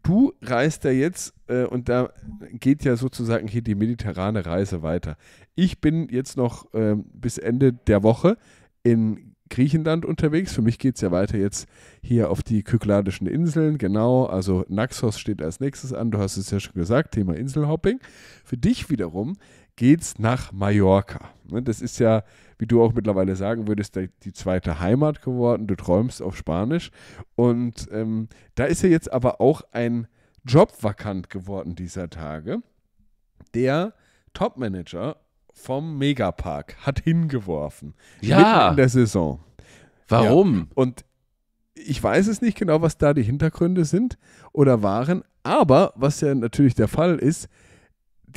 du reist ja jetzt äh, und da geht ja sozusagen hier die mediterrane Reise weiter. Ich bin jetzt noch äh, bis Ende der Woche in Griechenland unterwegs. Für mich geht es ja weiter jetzt hier auf die Kykladischen Inseln. Genau, also Naxos steht als nächstes an. Du hast es ja schon gesagt, Thema Inselhopping. Für dich wiederum geht's nach Mallorca. Ne, das ist ja, wie du auch mittlerweile sagen würdest, die zweite Heimat geworden. Du träumst auf Spanisch. Und ähm, da ist ja jetzt aber auch ein Job vakant geworden dieser Tage. Der Topmanager vom Megapark hat hingeworfen. Ja. Mitten in der Saison. Warum? Ja. Und ich weiß es nicht genau, was da die Hintergründe sind oder waren, aber was ja natürlich der Fall ist,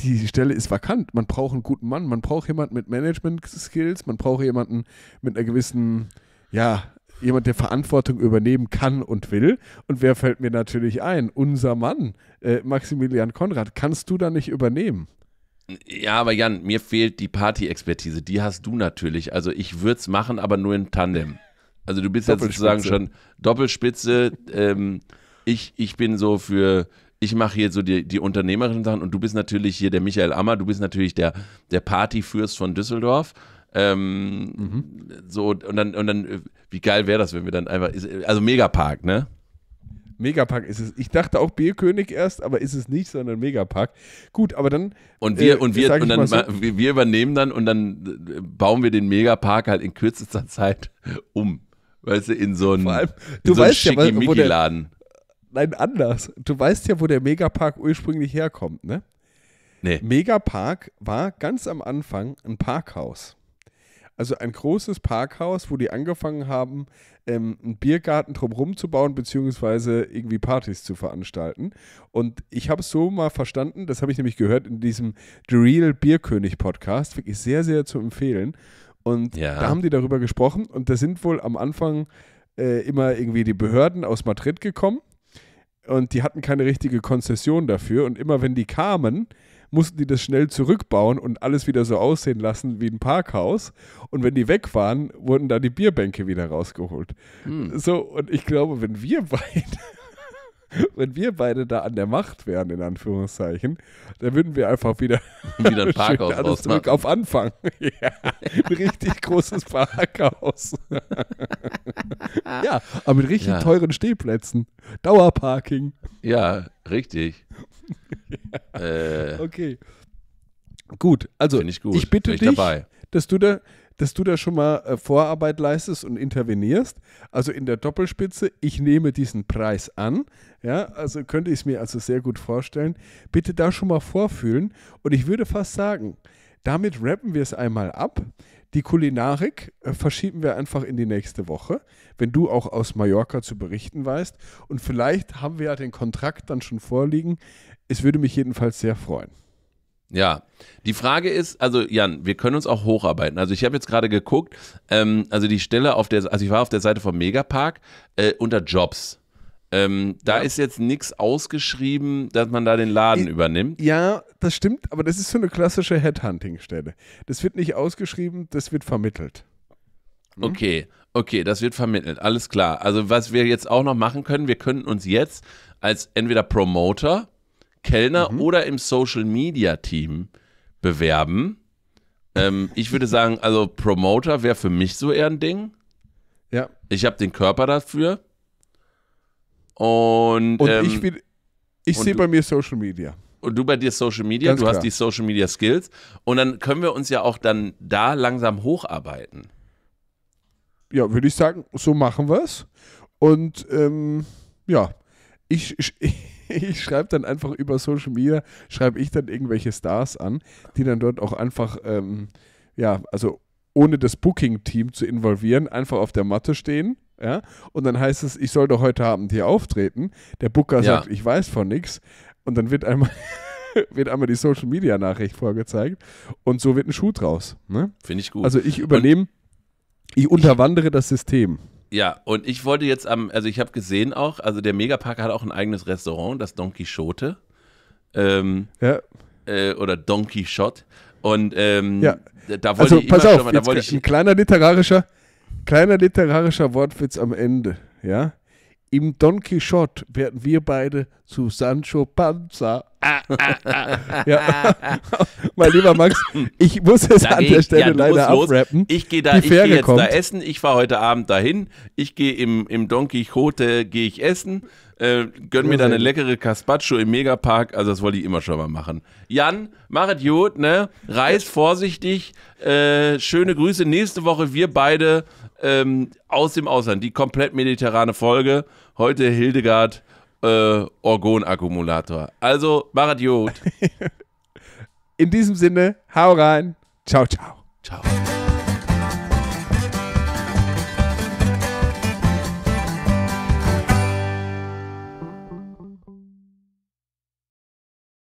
die Stelle ist vakant. Man braucht einen guten Mann, man braucht jemanden mit Management-Skills, man braucht jemanden mit einer gewissen, ja, jemand, der Verantwortung übernehmen kann und will. Und wer fällt mir natürlich ein? Unser Mann, äh, Maximilian Konrad. Kannst du da nicht übernehmen? Ja, aber Jan, mir fehlt die Party-Expertise. Die hast du natürlich. Also ich würde es machen, aber nur in Tandem. Also du bist jetzt sozusagen schon Doppelspitze. Ähm, ich, ich bin so für ich mache hier so die, die unternehmerischen Sachen und du bist natürlich hier der Michael Ammer, du bist natürlich der, der Partyfürst von Düsseldorf. Ähm, mhm. So, und dann, und dann, äh, wie geil wäre das, wenn wir dann einfach, äh, also Megapark, ne? Megapark ist es. Ich dachte auch Bierkönig erst, aber ist es nicht, sondern Megapark. Gut, aber dann. Und wir, äh, und wir, und dann, so. wir übernehmen dann und dann äh, bauen wir den Megapark halt in kürzester Zeit um. Weißt du, in so einen, Vor so einen weißt ja, laden nein, anders. Du weißt ja, wo der Megapark ursprünglich herkommt, ne? Nee. Megapark war ganz am Anfang ein Parkhaus. Also ein großes Parkhaus, wo die angefangen haben, ähm, einen Biergarten drumherum zu bauen, beziehungsweise irgendwie Partys zu veranstalten. Und ich habe es so mal verstanden, das habe ich nämlich gehört in diesem The Real Bierkönig Podcast, wirklich sehr, sehr zu empfehlen. Und ja. da haben die darüber gesprochen und da sind wohl am Anfang äh, immer irgendwie die Behörden aus Madrid gekommen und die hatten keine richtige Konzession dafür. Und immer wenn die kamen, mussten die das schnell zurückbauen und alles wieder so aussehen lassen wie ein Parkhaus. Und wenn die weg waren, wurden da die Bierbänke wieder rausgeholt. Hm. So, und ich glaube, wenn wir beide wenn wir beide da an der Macht wären, in Anführungszeichen, dann würden wir einfach wieder, wieder ein Parkhaus alles zurück auf Anfang. ja, ein richtig großes Parkhaus. ja, aber mit richtig ja. teuren Stehplätzen. Dauerparking. Ja, richtig. ja. Äh, okay. Gut, also ich, gut. ich bitte dich, dabei. dass du da dass du da schon mal äh, Vorarbeit leistest und intervenierst. Also in der Doppelspitze, ich nehme diesen Preis an. Ja, also könnte ich es mir also sehr gut vorstellen. Bitte da schon mal vorfühlen. Und ich würde fast sagen, damit rappen wir es einmal ab. Die Kulinarik äh, verschieben wir einfach in die nächste Woche, wenn du auch aus Mallorca zu berichten weißt. Und vielleicht haben wir ja den Kontrakt dann schon vorliegen. Es würde mich jedenfalls sehr freuen. Ja, die Frage ist, also Jan, wir können uns auch hocharbeiten. Also ich habe jetzt gerade geguckt, ähm, also die Stelle auf der, also ich war auf der Seite vom Megapark äh, unter Jobs. Ähm, da ja. ist jetzt nichts ausgeschrieben, dass man da den Laden ich, übernimmt. Ja, das stimmt, aber das ist so eine klassische Headhunting-Stelle. Das wird nicht ausgeschrieben, das wird vermittelt. Hm? Okay, okay, das wird vermittelt, alles klar. Also was wir jetzt auch noch machen können, wir können uns jetzt als entweder Promoter Kellner mhm. oder im Social Media Team bewerben. Ähm, ich würde sagen, also Promoter wäre für mich so eher ein Ding. Ja. Ich habe den Körper dafür. Und, und ähm, ich, bin, ich sehe bei mir Social Media. Und du bei dir Social Media, Ganz du klar. hast die Social Media Skills. Und dann können wir uns ja auch dann da langsam hocharbeiten. Ja, würde ich sagen, so machen wir es. Und ähm, ja, ich, ich, ich schreibe dann einfach über Social Media, schreibe ich dann irgendwelche Stars an, die dann dort auch einfach, ähm, ja, also ohne das Booking-Team zu involvieren, einfach auf der Matte stehen. Ja? Und dann heißt es, ich soll doch heute Abend hier auftreten. Der Booker ja. sagt, ich weiß von nichts. Und dann wird einmal, wird einmal die Social-Media-Nachricht vorgezeigt. Und so wird ein Schuh draus. Ne? Finde ich gut. Also ich übernehme, ich unterwandere das System. Ja, und ich wollte jetzt am, also ich habe gesehen auch, also der Megapark hat auch ein eigenes Restaurant, das Don Quixote. Ähm, ja. Äh, oder Don Quixote. Und ähm, ja. da wollte also, ich pass auf, mal, da wollte ich ein kleiner literarischer, kleiner literarischer Wortwitz am Ende, ja. Im Don Quixote werden wir beide zu Sancho Panza ja. mein lieber Max, ich muss es an der Stelle ja, leider abrappen. Ich gehe da, geh jetzt kommt. da essen. Ich fahre heute Abend dahin. Ich gehe im, im Don Quixote gehe ich essen. Äh, gönn mir da eine leckere Caspacho im Megapark. Also das wollte ich immer schon mal machen. Jan, mach es gut, ne? Reis vorsichtig. Äh, schöne Grüße. Nächste Woche wir beide ähm, aus dem Ausland. Die komplett mediterrane Folge. Heute Hildegard äh, Orgon-Akkumulator. Also, machet Idiot. In diesem Sinne, hau rein. Ciao, ciao. Ciao.